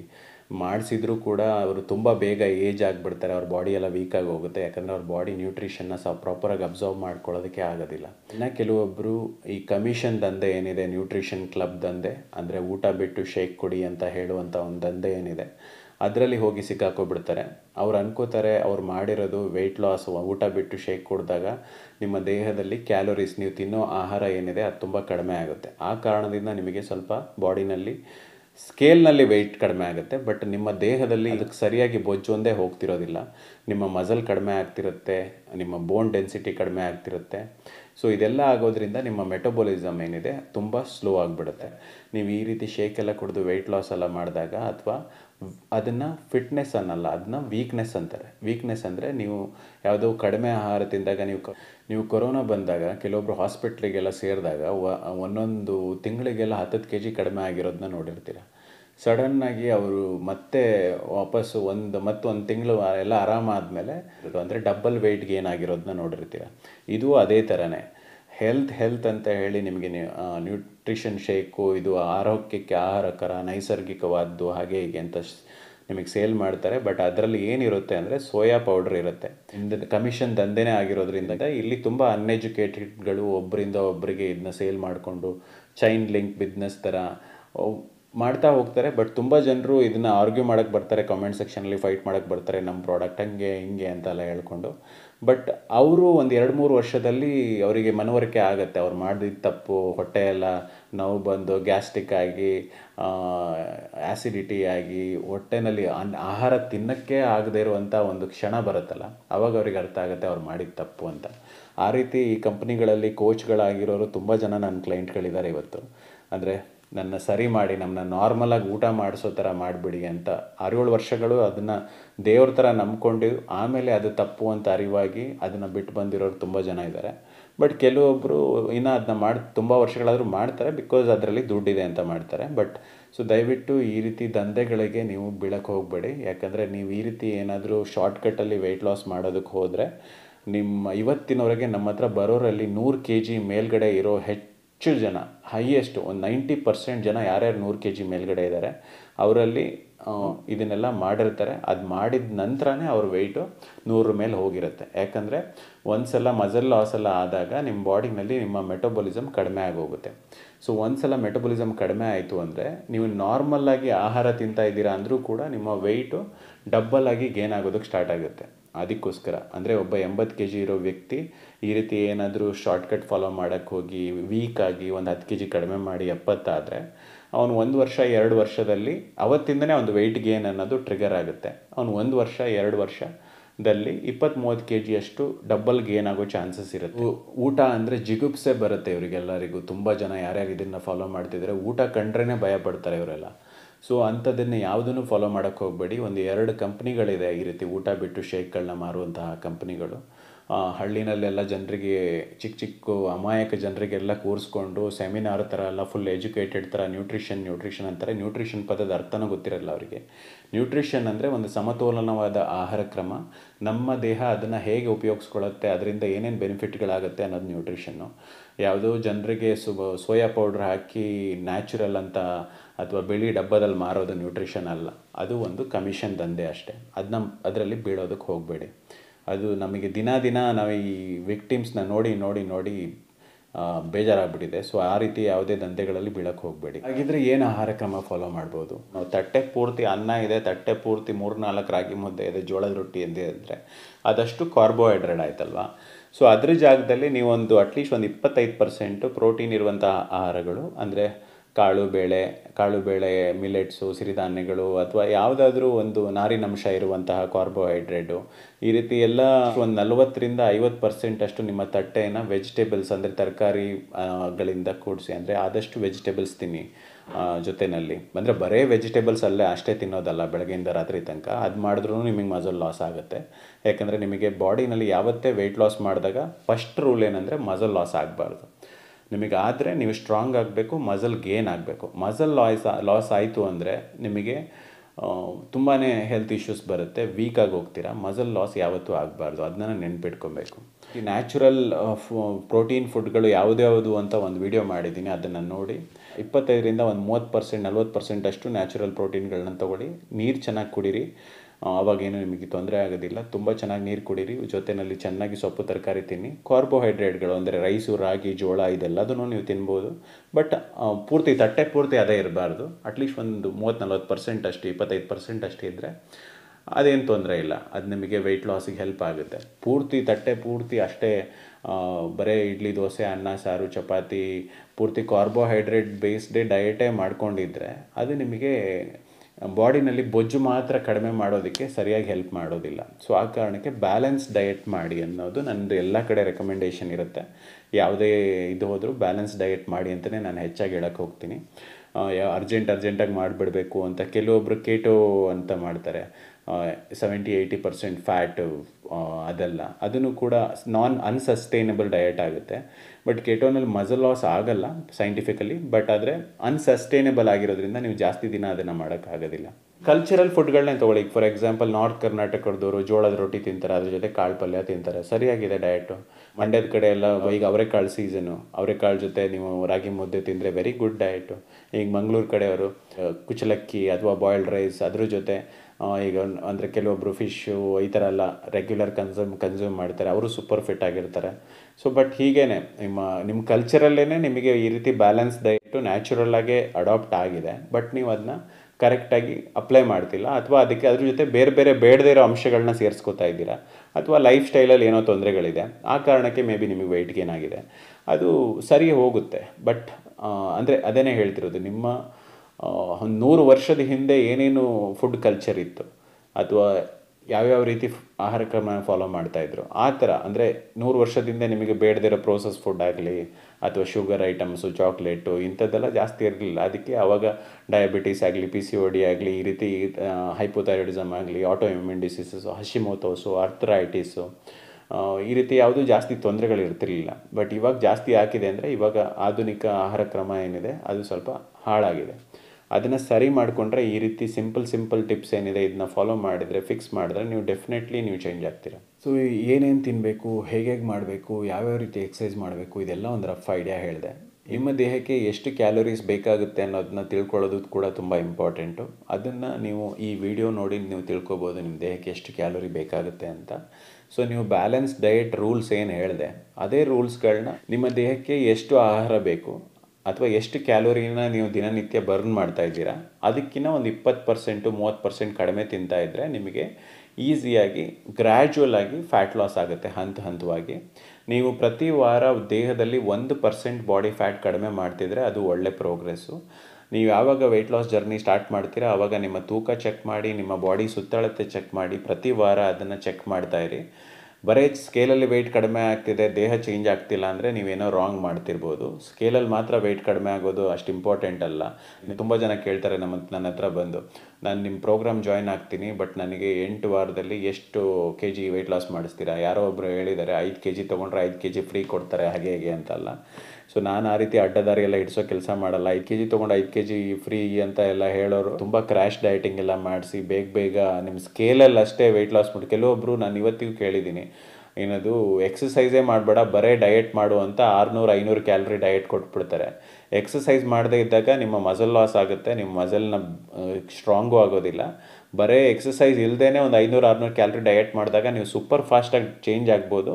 ಮಾಡಿಸಿದ್ರು ಕೂಡ ಅವರು ತುಂಬ ಬೇಗ ಏಜ್ ಆಗಿಬಿಡ್ತಾರೆ ಅವ್ರ ಬಾಡಿ ಎಲ್ಲ ವೀಕಾಗಿ ಹೋಗುತ್ತೆ ಯಾಕಂದರೆ ಅವ್ರ ಬಾಡಿ ನ್ಯೂಟ್ರಿಷನ್ನ ಸಹ ಪ್ರಾಪರಾಗಿ ಅಬ್ಸರ್ವ್ ಮಾಡ್ಕೊಳ್ಳೋದಕ್ಕೆ ಆಗೋದಿಲ್ಲ ಇನ್ನು ಕೆಲವೊಬ್ಬರು ಈ ಕಮಿಷನ್ ದಂಧೆ ಏನಿದೆ ನ್ಯೂಟ್ರಿಷನ್ ಕ್ಲಬ್ ದಂಧೆ ಅಂದರೆ ಊಟ ಬಿಟ್ಟು ಶೇಕ್ ಕೊಡಿ ಅಂತ ಹೇಳುವಂಥ ಒಂದು ದಂಧೆ ಏನಿದೆ ಅದರಲ್ಲಿ ಹೋಗಿ ಸಿಕ್ಕಾಕೊಬಿಡ್ತಾರೆ ಅವ್ರು ಅನ್ಕೋತಾರೆ ಅವ್ರು ಮಾಡಿರೋದು ವೆಯ್ಟ್ ಲಾಸ್ ಊಟ ಬಿಟ್ಟು ಶೇಕ್ ಕೊಡಿದಾಗ ನಿಮ್ಮ ದೇಹದಲ್ಲಿ ಕ್ಯಾಲೋರೀಸ್ ನೀವು ತಿನ್ನೋ ಆಹಾರ ಏನಿದೆ ಅದು ತುಂಬ ಕಡಿಮೆ ಆಗುತ್ತೆ ಆ ಕಾರಣದಿಂದ ನಿಮಗೆ ಸ್ವಲ್ಪ ಬಾಡಿನಲ್ಲಿ ಸ್ಕೇಲ್ನಲ್ಲಿ ವೆಯ್ಟ್ ಕಡಿಮೆ ಆಗುತ್ತೆ ಬಟ್ ನಿಮ್ಮ ದೇಹದಲ್ಲಿ ಅದಕ್ಕೆ ಸರಿಯಾಗಿ ಒಂದೇ ಹೋಗ್ತಿರೋದಿಲ್ಲ ನಿಮ್ಮ ಮಸಲ್ ಕಡಿಮೆ ಆಗ್ತಿರುತ್ತೆ ನಿಮ್ಮ ಬೋನ್ ಡೆನ್ಸಿಟಿ ಕಡಿಮೆ ಆಗ್ತಿರುತ್ತೆ ಸೊ ಇದೆಲ್ಲ ಆಗೋದ್ರಿಂದ ನಿಮ್ಮ ಮೆಟಬೊಲಿಸಮ್ ಏನಿದೆ ತುಂಬ ಸ್ಲೋ ಆಗಿಬಿಡುತ್ತೆ ನೀವು ಈ ರೀತಿ ಶೇಕ್ ಎಲ್ಲ ಕುಡಿದು ವೆಯ್ಟ್ ಲಾಸ್ ಎಲ್ಲ ಮಾಡಿದಾಗ ಅಥವಾ ಅದನ್ನು ಫಿಟ್ನೆಸ್ ಅನ್ನಲ್ಲ ಅದನ್ನ ವೀಕ್ನೆಸ್ ಅಂತಾರೆ ವೀಕ್ನೆಸ್ ಅಂದರೆ ನೀವು ಯಾವುದೋ ಕಡಿಮೆ ಆಹಾರ ತಿಂದಾಗ ನೀವು ನೀವು ಕೊರೋನಾ ಬಂದಾಗ ಕೆಲವೊಬ್ಬರು ಹಾಸ್ಪಿಟ್ಲಿಗೆಲ್ಲ ಸೇರಿದಾಗ ಒಂದೊಂದು ತಿಂಗಳಿಗೆಲ್ಲ ಹತ್ತತ್ತು ಕೆ ಜಿ ಕಡಿಮೆ ಆಗಿರೋದನ್ನ ನೋಡಿರ್ತೀರ ಸಡನ್ನಾಗಿ ಅವರು ಮತ್ತೆ ವಾಪಸ್ಸು ಒಂದು ಒಂದು ತಿಂಗಳು ಎಲ್ಲ ಆರಾಮಾದಮೇಲೆ ಅಂದರೆ ಡಬ್ಬಲ್ ವೆಯ್ಟ್ ಗೇನ್ ಆಗಿರೋದನ್ನ ನೋಡಿರ್ತೀರ ಇದು ಅದೇ ಥರನೇ ಹೆಲ್ತ್ ಹೆಲ್ತ್ ಅಂತ ಹೇಳಿ ನಿಮಗೆ ನ್ಯೂಟ್ರಿಷನ್ ಶೇಕು ಇದು ಆರೋಗ್ಯಕ್ಕೆ ಆಹಾರಕರ ನೈಸರ್ಗಿಕವಾದ್ದು ಹಾಗೆ ಹೀಗೆ ಅಂತ ನಿಮಗೆ ಸೇಲ್ ಮಾಡ್ತಾರೆ ಬಟ್ ಅದರಲ್ಲಿ ಏನಿರುತ್ತೆ ಅಂದರೆ ಸೋಯಾ ಪೌಡರ್ ಇರುತ್ತೆ ಕಮಿಷನ್ ದಂಧೆನೇ ಆಗಿರೋದ್ರಿಂದ ಇಲ್ಲಿ ತುಂಬ ಅನ್ಎಜುಕೇಟೆಡ್ಗಳು ಒಬ್ಬರಿಂದ ಒಬ್ಬರಿಗೆ ಇದನ್ನ ಸೇಲ್ ಮಾಡಿಕೊಂಡು ಚೈನ್ ಲಿಂಕ್ ಬಿಸ್ನೆಸ್ ಥರ ಮಾಡ್ತಾ ಹೋಗ್ತಾರೆ ಬಟ್ ತುಂಬ ಜನರು ಇದನ್ನು ಆರ್ಗ್ಯೂ ಮಾಡೋಕ್ಕೆ ಬರ್ತಾರೆ ಕಮೆಂಟ್ ಸೆಕ್ಷನಲ್ಲಿ ಫೈಟ್ ಮಾಡೋಕ್ಕೆ ಬರ್ತಾರೆ ನಮ್ಮ ಪ್ರಾಡಕ್ಟ್ ಹಂಗೆ ಹಿಂಗೆ ಅಂತೆಲ್ಲ ಹೇಳ್ಕೊಂಡು ಬಟ್ ಅವರು ಒಂದು ಎರಡು ಮೂರು ವರ್ಷದಲ್ಲಿ ಅವರಿಗೆ ಮನವರಿಕೆ ಆಗುತ್ತೆ ಅವ್ರು ಮಾಡಿದ ತಪ್ಪು ಹೊಟ್ಟೆ ಎಲ್ಲ ನೋವು ಬಂದು ಗ್ಯಾಸ್ಟ್ರಿಕ್ ಆಗಿ ಆ್ಯಸಿಡಿಟಿ ಆಗಿ ಹೊಟ್ಟೆನಲ್ಲಿ ಅನ್ ಆಹಾರ ತಿನ್ನೋಕ್ಕೆ ಆಗದೇ ಇರುವಂಥ ಒಂದು ಕ್ಷಣ ಬರುತ್ತಲ್ಲ ಅವಾಗ ಅವ್ರಿಗೆ ಅರ್ಥ ಆಗುತ್ತೆ ಅವ್ರು ಮಾಡಿದ ತಪ್ಪು ಅಂತ ಆ ರೀತಿ ಈ ಕಂಪ್ನಿಗಳಲ್ಲಿ ಕೋಚ್ಗಳಾಗಿರೋರು ತುಂಬ ಜನ ನನ್ನ ಕ್ಲೈಂಟ್ಗಳಿದ್ದಾರೆ ಇವತ್ತು ಅಂದರೆ ನನ್ನ ಸರಿ ಮಾಡಿ ನಮ್ಮನ್ನ ನಾರ್ಮಲಾಗಿ ಊಟ ಮಾಡಿಸೋ ಥರ ಮಾಡಿಬಿಡಿ ಅಂತ ಆರೇಳು ವರ್ಷಗಳು ಅದನ್ನು ದೇವ್ರ ಥರ ನಂಬ್ಕೊಂಡು ಆಮೇಲೆ ಅದು ತಪ್ಪು ಅಂತ ಅರಿವಾಗಿ ಅದನ್ನು ಬಿಟ್ಟು ಬಂದಿರೋರು ತುಂಬ ಜನ ಇದ್ದಾರೆ ಬಟ್ ಕೆಲವೊಬ್ಬರು ಇನ್ನೂ ಅದನ್ನ ಮಾಡಿ ತುಂಬ ವರ್ಷಗಳಾದರೂ ಮಾಡ್ತಾರೆ ಬಿಕಾಸ್ ಅದರಲ್ಲಿ ದುಡ್ಡಿದೆ ಅಂತ ಮಾಡ್ತಾರೆ ಬಟ್ ಸೊ ದಯವಿಟ್ಟು ಈ ರೀತಿ ದಂಧೆಗಳಿಗೆ ನೀವು ಬೀಳಕ್ಕೆ ಹೋಗಬೇಡಿ ಯಾಕಂದರೆ ನೀವು ಈ ರೀತಿ ಏನಾದರೂ ಶಾರ್ಟ್ಕಟ್ಟಲ್ಲಿ ವೆಯ್ಟ್ ಲಾಸ್ ಮಾಡೋದಕ್ಕೆ ಹೋದರೆ ನಿಮ್ಮ ಇವತ್ತಿನವರೆಗೆ ನಮ್ಮ ಹತ್ರ ಬರೋರಲ್ಲಿ ನೂರು ಕೆ ಜಿ ಮೇಲ್ಗಡೆ ಇರೋ ಹೆಚ್ಚು ಹೆಚ್ಚು ಜನ ಹೈಯೆಸ್ಟ್ ಒಂದು ನೈಂಟಿ ಪರ್ಸೆಂಟ್ ಜನ ಯಾರ್ಯಾರು ನೂರು ಕೆ ಜಿ ಮೇಲ್ಗಡೆ ಇದ್ದಾರೆ ಅವರಲ್ಲಿ ಇದನ್ನೆಲ್ಲ ಮಾಡಿರ್ತಾರೆ ಅದು ಮಾಡಿದ ನಂತರನೇ ಅವ್ರ ವೆಯ್ಟು ನೂರ ಮೇಲೆ ಹೋಗಿರುತ್ತೆ ಯಾಕಂದರೆ ಒಂದು ಸಲ ಮಜಲ್ ಲಾಸ್ ಎಲ್ಲ ಆದಾಗ ನಿಮ್ಮ ಬಾಡಿನಲ್ಲಿ ನಿಮ್ಮ ಮೆಟಬಾಲಿಸಮ್ ಕಡಿಮೆ ಆಗೋಗುತ್ತೆ ಸೊ ಒಂದು ಸಲ ಮೆಟಬಲಿಸಮ್ ಕಡಿಮೆ ಆಯಿತು ಅಂದರೆ ನೀವು ನಾರ್ಮಲ್ಲಾಗಿ ಆಹಾರ ತಿಂತಾ ಇದ್ದೀರಾ ಅಂದರೂ ಕೂಡ ನಿಮ್ಮ ವೆಯ್ಟು ಡಬ್ಬಲ್ ಆಗಿ ಗೇನ್ ಆಗೋದಕ್ಕೆ ಸ್ಟಾರ್ಟ್ ಆಗುತ್ತೆ ಅದಕ್ಕೋಸ್ಕರ ಅಂದರೆ ಒಬ್ಬ ಎಂಬತ್ತು ಕೆ ಜಿ ಇರೋ ವ್ಯಕ್ತಿ ಈ ರೀತಿ ಏನಾದರೂ ಶಾರ್ಟ್ಕಟ್ ಫಾಲೋ ಮಾಡೋಕ್ಕೆ ಹೋಗಿ ಆಗಿ ಒಂದು ಹತ್ತು ಕೆ ಜಿ ಕಡಿಮೆ ಮಾಡಿ ಎಪ್ಪತ್ತಾದರೆ ಅವನು ಒಂದು ವರ್ಷ ಎರಡು ವರ್ಷದಲ್ಲಿ ಅವತ್ತಿಂದನೇ ಒಂದು ವೆಯ್ಟ್ ಗೇನ್ ಅನ್ನೋದು ಟ್ರಿಗರ್ ಆಗುತ್ತೆ ಅವನು ಒಂದು ವರ್ಷ ಎರಡು ವರ್ಷದಲ್ಲಿ ಇಪ್ಪತ್ತು ಮೂವತ್ತು ಕೆ ಜಿಯಷ್ಟು ಡಬ್ಬಲ್ ಗೇನ್ ಆಗೋ ಚಾನ್ಸಸ್ ಇರುತ್ತೆ ಊಟ ಅಂದರೆ ಜಿಗುಪ್ಸೆ ಬರುತ್ತೆ ಇವರಿಗೆಲ್ಲರಿಗೂ ತುಂಬ ಜನ ಯಾರ್ಯಾರು ಇದನ್ನು ಫಾಲೋ ಮಾಡ್ತಿದ್ರೆ ಊಟ ಕಂಡ್ರೇ ಭಯ ಪಡ್ತಾರೆ ಇವರೆಲ್ಲ ಸೊ ಅಂಥದ್ದನ್ನು ಯಾವುದನ್ನು ಫಾಲೋ ಮಾಡೋಕ್ಕೆ ಹೋಗಬೇಡಿ ಒಂದು ಎರಡು ಕಂಪ್ನಿಗಳಿದೆ ಈ ರೀತಿ ಊಟ ಬಿಟ್ಟು ಶೇಕ್ಗಳನ್ನ ಮಾರುವಂತಹ ಕಂಪ್ನಿಗಳು ಹಳ್ಳಿನಲ್ಲೆಲ್ಲ ಜನರಿಗೆ ಚಿಕ್ಕ ಚಿಕ್ಕ ಅಮಾಯಕ ಜನರಿಗೆಲ್ಲ ಕೂರಿಸ್ಕೊಂಡು ಸೆಮಿನಾರ್ ಥರ ಎಲ್ಲ ಫುಲ್ ಎಜುಕೇಟೆಡ್ ಥರ ನ್ಯೂಟ್ರಿಷನ್ ನ್ಯೂಟ್ರಿಷನ್ ಅಂತಾರೆ ನ್ಯೂಟ್ರಿಷನ್ ಪದದ ಅರ್ಥನೂ ಗೊತ್ತಿರಲ್ಲ ಅವರಿಗೆ ನ್ಯೂಟ್ರಿಷನ್ ಅಂದರೆ ಒಂದು ಸಮತೋಲನವಾದ ಆಹಾರ ಕ್ರಮ ನಮ್ಮ ದೇಹ ಅದನ್ನು ಹೇಗೆ ಉಪಯೋಗಿಸ್ಕೊಳ್ಳುತ್ತೆ ಅದರಿಂದ ಏನೇನು ಬೆನಿಫಿಟ್ಗಳಾಗುತ್ತೆ ಅನ್ನೋದು ನ್ಯೂಟ್ರಿಷನ್ನು ಯಾವುದೋ ಜನರಿಗೆ ಸೋಯಾ ಪೌಡ್ರ್ ಹಾಕಿ ನ್ಯಾಚುರಲ್ ಅಂತ ಅಥವಾ ಬಿಳಿ ಡಬ್ಬದಲ್ಲಿ ಮಾರೋದು ನ್ಯೂಟ್ರಿಷನ್ ಅಲ್ಲ ಅದು ಒಂದು ಕಮಿಷನ್ ದಂಧೆ ಅಷ್ಟೇ ಅದನ್ನ ಅದರಲ್ಲಿ ಬೀಳೋದಕ್ಕೆ ಹೋಗಬೇಡಿ ಅದು ನಮಗೆ ದಿನ ದಿನ ನಾವು ಈ ವಿಕ್ಟಿಮ್ಸ್ನ ನೋಡಿ ನೋಡಿ ನೋಡಿ ಬೇಜಾರಾಗ್ಬಿಟ್ಟಿದೆ ಸೊ ಆ ರೀತಿ ಯಾವುದೇ ದಂಧೆಗಳಲ್ಲಿ ಬೀಳಕ್ಕೆ ಹೋಗಬೇಡಿ ಹಾಗಿದ್ರೆ ಏನು ಆಹಾರ ಕ್ರಮ ಫಾಲೋ ಮಾಡ್ಬೋದು ನಾವು ತಟ್ಟೆ ಪೂರ್ತಿ ಅನ್ನ ಇದೆ ತಟ್ಟೆ ಪೂರ್ತಿ ಮೂರು ನಾಲ್ಕು ರಾಗಿ ಮುದ್ದೆ ಇದೆ ಜೋಳದ ರೊಟ್ಟಿ ಎಂದೇ ಅಂದರೆ ಅದಷ್ಟು ಕಾರ್ಬೋಹೈಡ್ರೇಟ್ ಆಯ್ತಲ್ವಾ ಸೊ ಅದ್ರ ಜಾಗದಲ್ಲಿ ನೀವೊಂದು ಅಟ್ಲೀಸ್ಟ್ ಒಂದು ಇಪ್ಪತ್ತೈದು ಪರ್ಸೆಂಟು ಪ್ರೋಟೀನ್ ಇರುವಂಥ ಆಹಾರಗಳು ಅಂದರೆ ಕಾಳು ಬೇಳೆ ಕಾಳು ಬೇಳೆ ಮಿಲೆಟ್ಸು ಸಿರಿಧಾನ್ಯಗಳು ಅಥವಾ ಯಾವುದಾದ್ರೂ ಒಂದು ನಾರಿನಂಶ ಇರುವಂತಹ ಕಾರ್ಬೋಹೈಡ್ರೇಟು ಈ ರೀತಿ ಎಲ್ಲ ಒಂದು ನಲವತ್ತರಿಂದ ಐವತ್ತು ಪರ್ಸೆಂಟ್ ಅಷ್ಟು ನಿಮ್ಮ ತಟ್ಟೆಯನ್ನು ವೆಜಿಟೇಬಲ್ಸ್ ಅಂದರೆ ತರಕಾರಿಗಳಿಂದ ಕೂಡಿಸಿ ಅಂದರೆ ಆದಷ್ಟು ವೆಜಿಟೇಬಲ್ಸ್ ತಿನ್ನಿ ಜೊತೆಯಲ್ಲಿ ಅಂದರೆ ಬರೇ ವೆಜಿಟೇಬಲ್ಸ್ ಅಲ್ಲೇ ಅಷ್ಟೇ ತಿನ್ನೋದಲ್ಲ ಬೆಳಗ್ಗೆಯಿಂದ ರಾತ್ರಿ ತನಕ ಅದು ಮಾಡಿದ್ರೂ ನಿಮಗೆ ಮಜಲ್ ಲಾಸ್ ಆಗುತ್ತೆ ಯಾಕಂದರೆ ನಿಮಗೆ ಬಾಡಿನಲ್ಲಿ ಯಾವತ್ತೇ ವೆಯ್ಟ್ ಲಾಸ್ ಮಾಡಿದಾಗ ಫಸ್ಟ್ ರೂಲ್ ಏನಂದರೆ ಮಜಲ್ ಲಾಸ್ ಆಗಬಾರ್ದು ನಿಮಗೆ ನೀವು ಸ್ಟ್ರಾಂಗ್ ಆಗಬೇಕು ಮಸಲ್ ಗೇನ್ ಆಗಬೇಕು ಮಸಲ್ ಲಾಯ್ಸ್ ಲಾಸ್ ಆಯಿತು ಅಂದರೆ ನಿಮಗೆ ತುಂಬಾ ಹೆಲ್ತ್ ಇಶ್ಯೂಸ್ ಬರುತ್ತೆ ವೀಕಾಗಿ ಹೋಗ್ತೀರಾ ಮಸಲ್ ಲಾಸ್ ಯಾವತ್ತೂ ಆಗಬಾರ್ದು ಅದನ್ನ ನೆನ್ಪಿಟ್ಕೊಬೇಕು ಈ ನ್ಯಾಚುರಲ್ ಪ್ರೋಟೀನ್ ಫುಡ್ಗಳು ಯಾವುದ್ಯಾವುದು ಅಂತ ಒಂದು ವಿಡಿಯೋ ಮಾಡಿದ್ದೀನಿ ಅದನ್ನು ನೋಡಿ ಇಪ್ಪತ್ತೈದರಿಂದ ಒಂದು ಮೂವತ್ತು ಪರ್ಸೆಂಟ್ ನಲ್ವತ್ತು ಪರ್ಸೆಂಟಷ್ಟು ನ್ಯಾಚುರಲ್ ಪ್ರೋಟೀನ್ಗಳನ್ನ ತೊಗೊಳ್ಳಿ ನೀರು ಚೆನ್ನಾಗಿ ಕುಡೀರಿ ಅವಾಗೇನು ನಿಮಗೆ ತೊಂದರೆ ಆಗೋದಿಲ್ಲ ತುಂಬ ಚೆನ್ನಾಗಿ ನೀರು ಕುಡೀರಿ ಜೊತೆಯಲ್ಲಿ ಚೆನ್ನಾಗಿ ಸೊಪ್ಪು ತರಕಾರಿ ತಿನ್ನಿ ಕಾರ್ಬೋಹೈಡ್ರೇಟ್ಗಳು ಅಂದರೆ ರೈಸು ರಾಗಿ ಜೋಳ ಇದೆಲ್ಲದನ್ನು ನೀವು ತಿನ್ಬೋದು ಬಟ್ ಪೂರ್ತಿ ತಟ್ಟೆ ಪೂರ್ತಿ ಅದೇ ಇರಬಾರ್ದು ಅಟ್ಲೀಸ್ಟ್ ಒಂದು ಮೂವತ್ತು ನಲ್ವತ್ತು ಪರ್ಸೆಂಟ್ ಅಷ್ಟು ಇಪ್ಪತ್ತೈದು ಪರ್ಸೆಂಟ್ ಅಷ್ಟು ಇದ್ದರೆ ಅದೇನು ತೊಂದರೆ ಇಲ್ಲ ಅದು ನಿಮಗೆ ವೆಯ್ಟ್ ಲಾಸಿಗೆ ಹೆಲ್ಪ್ ಆಗುತ್ತೆ ಪೂರ್ತಿ ತಟ್ಟೆ ಪೂರ್ತಿ ಅಷ್ಟೇ ಬರೀ ಇಡ್ಲಿ ದೋಸೆ ಅನ್ನ ಸಾರು ಚಪಾತಿ ಪೂರ್ತಿ ಕಾರ್ಬೋಹೈಡ್ರೇಟ್ ಬೇಸ್ಡೇ ಡಯಟೇ ಮಾಡ್ಕೊಂಡಿದ್ರೆ ಅದು ನಿಮಗೆ ಬಾಡಿನಲ್ಲಿ ಬೊಜ್ಜು ಮಾತ್ರ ಕಡಿಮೆ ಮಾಡೋದಕ್ಕೆ ಸರಿಯಾಗಿ ಹೆಲ್ಪ್ ಮಾಡೋದಿಲ್ಲ ಸೊ ಆ ಕಾರಣಕ್ಕೆ ಬ್ಯಾಲೆನ್ಸ್ ಡಯೆಟ್ ಮಾಡಿ ಅನ್ನೋದು ನನ್ನದು ಎಲ್ಲ ಕಡೆ ರೆಕಮೆಂಡೇಷನ್ ಇರುತ್ತೆ ಯಾವುದೇ ಇದು ಹೋದರೂ ಬ್ಯಾಲೆನ್ಸ್ ಡಯೆಟ್ ಮಾಡಿ ಅಂತಲೇ ನಾನು ಹೆಚ್ಚಾಗಿ ಹೇಳಕ್ಕೆ ಹೋಗ್ತೀನಿ ಅರ್ಜೆಂಟ್ ಅರ್ಜೆಂಟಾಗಿ ಮಾಡಿಬಿಡಬೇಕು ಅಂತ ಕೆಲವೊಬ್ಬರು ಕೇಟೋ ಅಂತ ಮಾಡ್ತಾರೆ ಸೆವೆಂಟಿ ಏಯ್ಟಿ ಪರ್ಸೆಂಟ್ ಫ್ಯಾಟು ಅದೆಲ್ಲ ಅದನ್ನು ಕೂಡ ನಾನ್ ಅನ್ಸಸ್ಟೈನಬಲ್ ಡಯಟ್ ಆಗುತ್ತೆ ಬಟ್ ಕೆಟೋನಲ್ಲಿ ಮಸಲ್ ಲಾಸ್ ಆಗಲ್ಲ ಸೈಂಟಿಫಿಕಲಿ ಬಟ್ ಆದರೆ ಅನ್ಸಸ್ಟೈನಬಲ್ ಆಗಿರೋದ್ರಿಂದ ನೀವು ಜಾಸ್ತಿ ದಿನ ಅದನ್ನು ಮಾಡೋಕ್ಕಾಗೋದಿಲ್ಲ ಕಲ್ಚರಲ್ ಫುಡ್ಗಳನ್ನೇ ತೊಗೊಳ್ಳಿ ಫಾರ್ ಎಕ್ಸಾಂಪಲ್ ನಾರ್ತ್ ಕರ್ನಾಟಕದವರು ಜೋಳದ ರೊಟ್ಟಿ ತಿಂತಾರೆ ಅದ್ರ ಜೊತೆ ಕಾಳು ಪಲ್ಯ ತಿಂತಾರೆ ಸರಿಯಾಗಿದೆ ಡಯಟು ಮಂಡ್ಯದ ಕಡೆ ಎಲ್ಲ ಈಗ ಅವರೆಕಾಳು ಸೀಸನು ಅವರೆಕಾಳು ಜೊತೆ ನೀವು ರಾಗಿ ಮುದ್ದೆ ತಿಂದರೆ ವೆರಿ ಗುಡ್ ಡಯಟು ಈಗ ಮಂಗಳೂರು ಕಡೆಯವರು uh, ಕುಚಲಕ್ಕಿ ಅಥವಾ ಬಾಯ್ಲ್ಡ್ ರೈಸ್ ಅದ್ರ ಜೊತೆ ಈಗ ಅಂದರೆ ಕೆಲವೊಬ್ಬರು ಫಿಶ್ಶು ಈ ಥರ ಎಲ್ಲ ರೆಗ್ಯುಲರ್ ಕನ್ಸಮ್ ಕನ್ಸ್ಯೂಮ್ ಮಾಡ್ತಾರೆ ಅವರು ಸೂಪರ್ ಫಿಟ್ ಆಗಿರ್ತಾರೆ ಸೊ ಬಟ್ ಹೀಗೇ ನಿಮ್ಮ ನಿಮ್ಮ ಕಲ್ಚರಲ್ಲೇ ನಿಮಗೆ ಈ ರೀತಿ ಬ್ಯಾಲೆನ್ಸ್ ಡಯಟು ನ್ಯಾಚುರಲ್ಲಾಗೆ ಅಡಾಪ್ಟ್ ಆಗಿದೆ ಬಟ್ ನೀವು ಅದನ್ನ ಕರೆಕ್ಟಾಗಿ ಅಪ್ಲೈ ಮಾಡ್ತಿಲ್ಲ ಅಥವಾ ಅದಕ್ಕೆ ಅದ್ರ ಜೊತೆ ಬೇರೆ ಬೇರೆ ಬೇಡದೇ ಇರೋ ಅಂಶಗಳನ್ನ ಸೇರಿಸ್ಕೋತಾ ಇದ್ದೀರಾ ಅಥವಾ ಲೈಫ್ ಸ್ಟೈಲಲ್ಲಿ ಏನೋ ತೊಂದರೆಗಳಿದೆ ಆ ಕಾರಣಕ್ಕೆ ಮೇ ಬಿ ನಿಮಗೆ ವೆಯ್ಟ್ ಗೇನ್ ಆಗಿದೆ ಅದು ಸರಿ ಹೋಗುತ್ತೆ ಬಟ್ ಅಂದರೆ ಅದೇನೇ ಹೇಳ್ತಿರೋದು ನಿಮ್ಮ ನೂರು ವರ್ಷದ ಹಿಂದೆ ಏನೇನು ಫುಡ್ ಕಲ್ಚರ್ ಇತ್ತು ಅಥವಾ ಯಾವ್ಯಾವ ರೀತಿ ಆಹಾರ ಕ್ರಮ ಫಾಲೋ ಮಾಡ್ತಾಯಿದ್ರು ಆ ಥರ ಅಂದರೆ ನೂರು ವರ್ಷದಿಂದ ನಿಮಗೆ ಬೇಡದಿರೋ ಪ್ರೋಸೆಸ್ ಫುಡ್ ಆಗಲಿ ಅಥವಾ ಶುಗರ್ ಐಟಮ್ಸು ಚಾಕ್ಲೇಟು ಇಂಥದ್ದೆಲ್ಲ ಜಾಸ್ತಿ ಇರಲಿಲ್ಲ ಅದಕ್ಕೆ ಆವಾಗ ಡಯಾಬಿಟೀಸ್ ಆಗಲಿ ಪಿ ಸಿ ಒ ಡಿ ಆಗಲಿ ಈ ರೀತಿ ಹೈಪೋಥೈರಾಯ್ಡಿಸಮ್ ಆಗಲಿ autoimmune diseases Hashimoto's arthritis ಈ ರೀತಿ ಯಾವುದೂ ಜಾಸ್ತಿ ತೊಂದರೆಗಳು ಇರ್ತಿರ್ಲಿಲ್ಲ ಬಟ್ ಇವಾಗ ಜಾಸ್ತಿ ಹಾಕಿದೆ ಅಂದರೆ ಇವಾಗ ಆಧುನಿಕ ಆಹಾರ ಕ್ರಮ ಏನಿದೆ ಅದು ಸ್ವಲ್ಪ ಹಾಳಾಗಿದೆ ಅದನ್ನು ಸರಿ ಮಾಡಿಕೊಂಡ್ರೆ ಈ ರೀತಿ ಸಿಂಪಲ್ ಸಿಂಪಲ್ ಟಿಪ್ಸ್ ಏನಿದೆ ಇದನ್ನ ಫಾಲೋ ಮಾಡಿದರೆ ಫಿಕ್ಸ್ ಮಾಡಿದ್ರೆ ನೀವು ಡೆಫಿನೆಟ್ಲಿ ನೀವು ಚೇಂಜ್ ಆಗ್ತೀರಾ ಸೊ ಏನೇನು ತಿನ್ನಬೇಕು ಹೇಗೆ ಹೇಗೆ ಮಾಡಬೇಕು ಯಾವ್ಯಾವ ರೀತಿ ಎಕ್ಸಸೈಸ್ ಮಾಡಬೇಕು ಇದೆಲ್ಲ ಒಂದು ರಫ್ ಐಡಿಯಾ ಹೇಳಿದೆ ನಿಮ್ಮ ದೇಹಕ್ಕೆ ಎಷ್ಟು ಕ್ಯಾಲೋರೀಸ್ ಬೇಕಾಗುತ್ತೆ ಅನ್ನೋದನ್ನ ತಿಳ್ಕೊಳ್ಳೋದು ಕೂಡ ತುಂಬ ಇಂಪಾರ್ಟೆಂಟು ಅದನ್ನು ನೀವು ಈ ವಿಡಿಯೋ ನೋಡಿ ನೀವು ತಿಳ್ಕೊಬೋದು ನಿಮ್ಮ ದೇಹಕ್ಕೆ ಎಷ್ಟು ಕ್ಯಾಲೋರಿ ಬೇಕಾಗುತ್ತೆ ಅಂತ ಸೊ ನೀವು ಬ್ಯಾಲೆನ್ಸ್ ಡಯಟ್ ರೂಲ್ಸ್ ಏನು ಹೇಳಿದೆ ಅದೇ ರೂಲ್ಸ್ಗಳನ್ನ ನಿಮ್ಮ ದೇಹಕ್ಕೆ ಎಷ್ಟು ಆಹಾರ ಬೇಕು ಅಥವಾ ಎಷ್ಟು ಕ್ಯಾಲೋರಿನ ನೀವು ದಿನನಿತ್ಯ ಬರ್ನ್ ಮಾಡ್ತಾ ಇದ್ದೀರಾ ಅದಕ್ಕಿಂತ ಒಂದು ಇಪ್ಪತ್ತು ಪರ್ಸೆಂಟು ಮೂವತ್ತು ಪರ್ಸೆಂಟ್ ಕಡಿಮೆ ತಿಂತಾ ಇದ್ದರೆ ನಿಮಗೆ ಈಸಿಯಾಗಿ ಗ್ರ್ಯಾಜುವಲ್ ಆಗಿ ಫ್ಯಾಟ್ ಲಾಸ್ ಆಗುತ್ತೆ ಹಂತ ಹಂತವಾಗಿ ನೀವು ಪ್ರತಿ ವಾರ ದೇಹದಲ್ಲಿ ಒಂದು ಪರ್ಸೆಂಟ್ ಬಾಡಿ ಫ್ಯಾಟ್ ಕಡಿಮೆ ಮಾಡ್ತಿದ್ರೆ ಅದು ಒಳ್ಳೆ ಪ್ರೋಗ್ರೆಸ್ಸು ನೀವು ಯಾವಾಗ ವೆಯ್ಟ್ ಲಾಸ್ ಜರ್ನಿ ಸ್ಟಾರ್ಟ್ ಮಾಡ್ತೀರಾ ಆವಾಗ ನಿಮ್ಮ ತೂಕ ಚೆಕ್ ಮಾಡಿ ನಿಮ್ಮ ಬಾಡಿ ಸುತ್ತಳತೆ ಚೆಕ್ ಮಾಡಿ ಪ್ರತಿ ವಾರ ಅದನ್ನು ಚೆಕ್ ಮಾಡ್ತಾಯಿರಿ ಬರೀ ಸ್ಕೇಲಲ್ಲಿ ವೆಯ್ಟ್ ಕಡಿಮೆ ಆಗ್ತಿದೆ ದೇಹ ಚೇಂಜ್ ಆಗ್ತಿಲ್ಲ ಅಂದರೆ ನೀವೇನೋ ರಾಂಗ್ ಮಾಡ್ತಿರ್ಬೋದು ಸ್ಕೇಲಲ್ಲಿ ಮಾತ್ರ ವೆಯ್ಟ್ ಕಡಿಮೆ ಆಗೋದು ಅಷ್ಟು ಇಂಪಾರ್ಟೆಂಟ್ ಅಲ್ಲ ತುಂಬ ಜನ ಕೇಳ್ತಾರೆ ನಮ್ಮ ನನ್ನ ಹತ್ರ ಬಂದು ನಾನು ನಿಮ್ಮ ಪ್ರೋಗ್ರಾಮ್ ಜಾಯ್ನ್ ಆಗ್ತೀನಿ ಬಟ್ ನನಗೆ ಎಂಟು ವಾರದಲ್ಲಿ ಎಷ್ಟು ಕೆ ಜಿ ವೆಯ್ಟ್ ಲಾಸ್ ಮಾಡಿಸ್ತೀರಾ ಯಾರೋ ಒಬ್ಬರು ಹೇಳಿದ್ದಾರೆ ಐದು ಕೆ ಜಿ ತೊಗೊಂಡ್ರೆ ಐದು ಕೆ ಜಿ ಫ್ರೀ ಕೊಡ್ತಾರೆ ಹಾಗೆ ಹೇಗೆ ಅಂತಲ್ಲ ಸೊ ನಾನು ಆ ರೀತಿ ಅಡ್ಡದಾರಿ ಎಲ್ಲ ಇಡಿಸೋ ಕೆಲಸ ಮಾಡಲ್ಲ ಐದು ಕೆ ಜಿ ತೊಗೊಂಡು ಐದು ಕೆ ಜಿ ಫ್ರೀ ಅಂತ ಎಲ್ಲ ಹೇಳೋರು ತುಂಬ ಕ್ರ್ಯಾಶ್ ಡಯಟಿಂಗ್ ಎಲ್ಲ ಮಾಡಿಸಿ ಬೇಗ ಬೇಗ ನಿಮ್ಮ ಸ್ಕೇಲಲ್ಲಿ ಅಷ್ಟೇ ವೆಯ್ಟ್ ಲಾಸ್ ಮಾಡಿ ಕೆಲವೊಬ್ಬರು ನಾನು ಇವತ್ತಿಗೂ ಕೇಳಿದ್ದೀನಿ ಏನದು ಎಕ್ಸಸೈಸೇ ಮಾಡಬೇಡ ಬರೇ ಡಯಟ್ ಮಾಡು ಅಂತ ಆರುನೂರು ಐನೂರು ಕ್ಯಾಲ್ರಿ ಡಯಟ್ ಕೊಟ್ಬಿಡ್ತಾರೆ ಎಕ್ಸಸೈಸ್ ಮಾಡದೇ ಇದ್ದಾಗ ನಿಮ್ಮ ಮಸಲ್ ಲಾಸ್ ಆಗುತ್ತೆ ನಿಮ್ಮ ಮಸಲ್ನ ಸ್ಟ್ರಾಂಗೂ ಆಗೋದಿಲ್ಲ ಬರೇ ಎಕ್ಸಸೈಸ್ ಇಲ್ಲದೇ ಒಂದು ಐನೂರು ಆರುನೂರು ಕ್ಯಾಲ್ರಿ ಡಯಟ್ ಮಾಡಿದಾಗ ನೀವು ಸೂಪರ್ ಫಾಸ್ಟಾಗಿ ಚೇಂಜ್ ಆಗ್ಬೋದು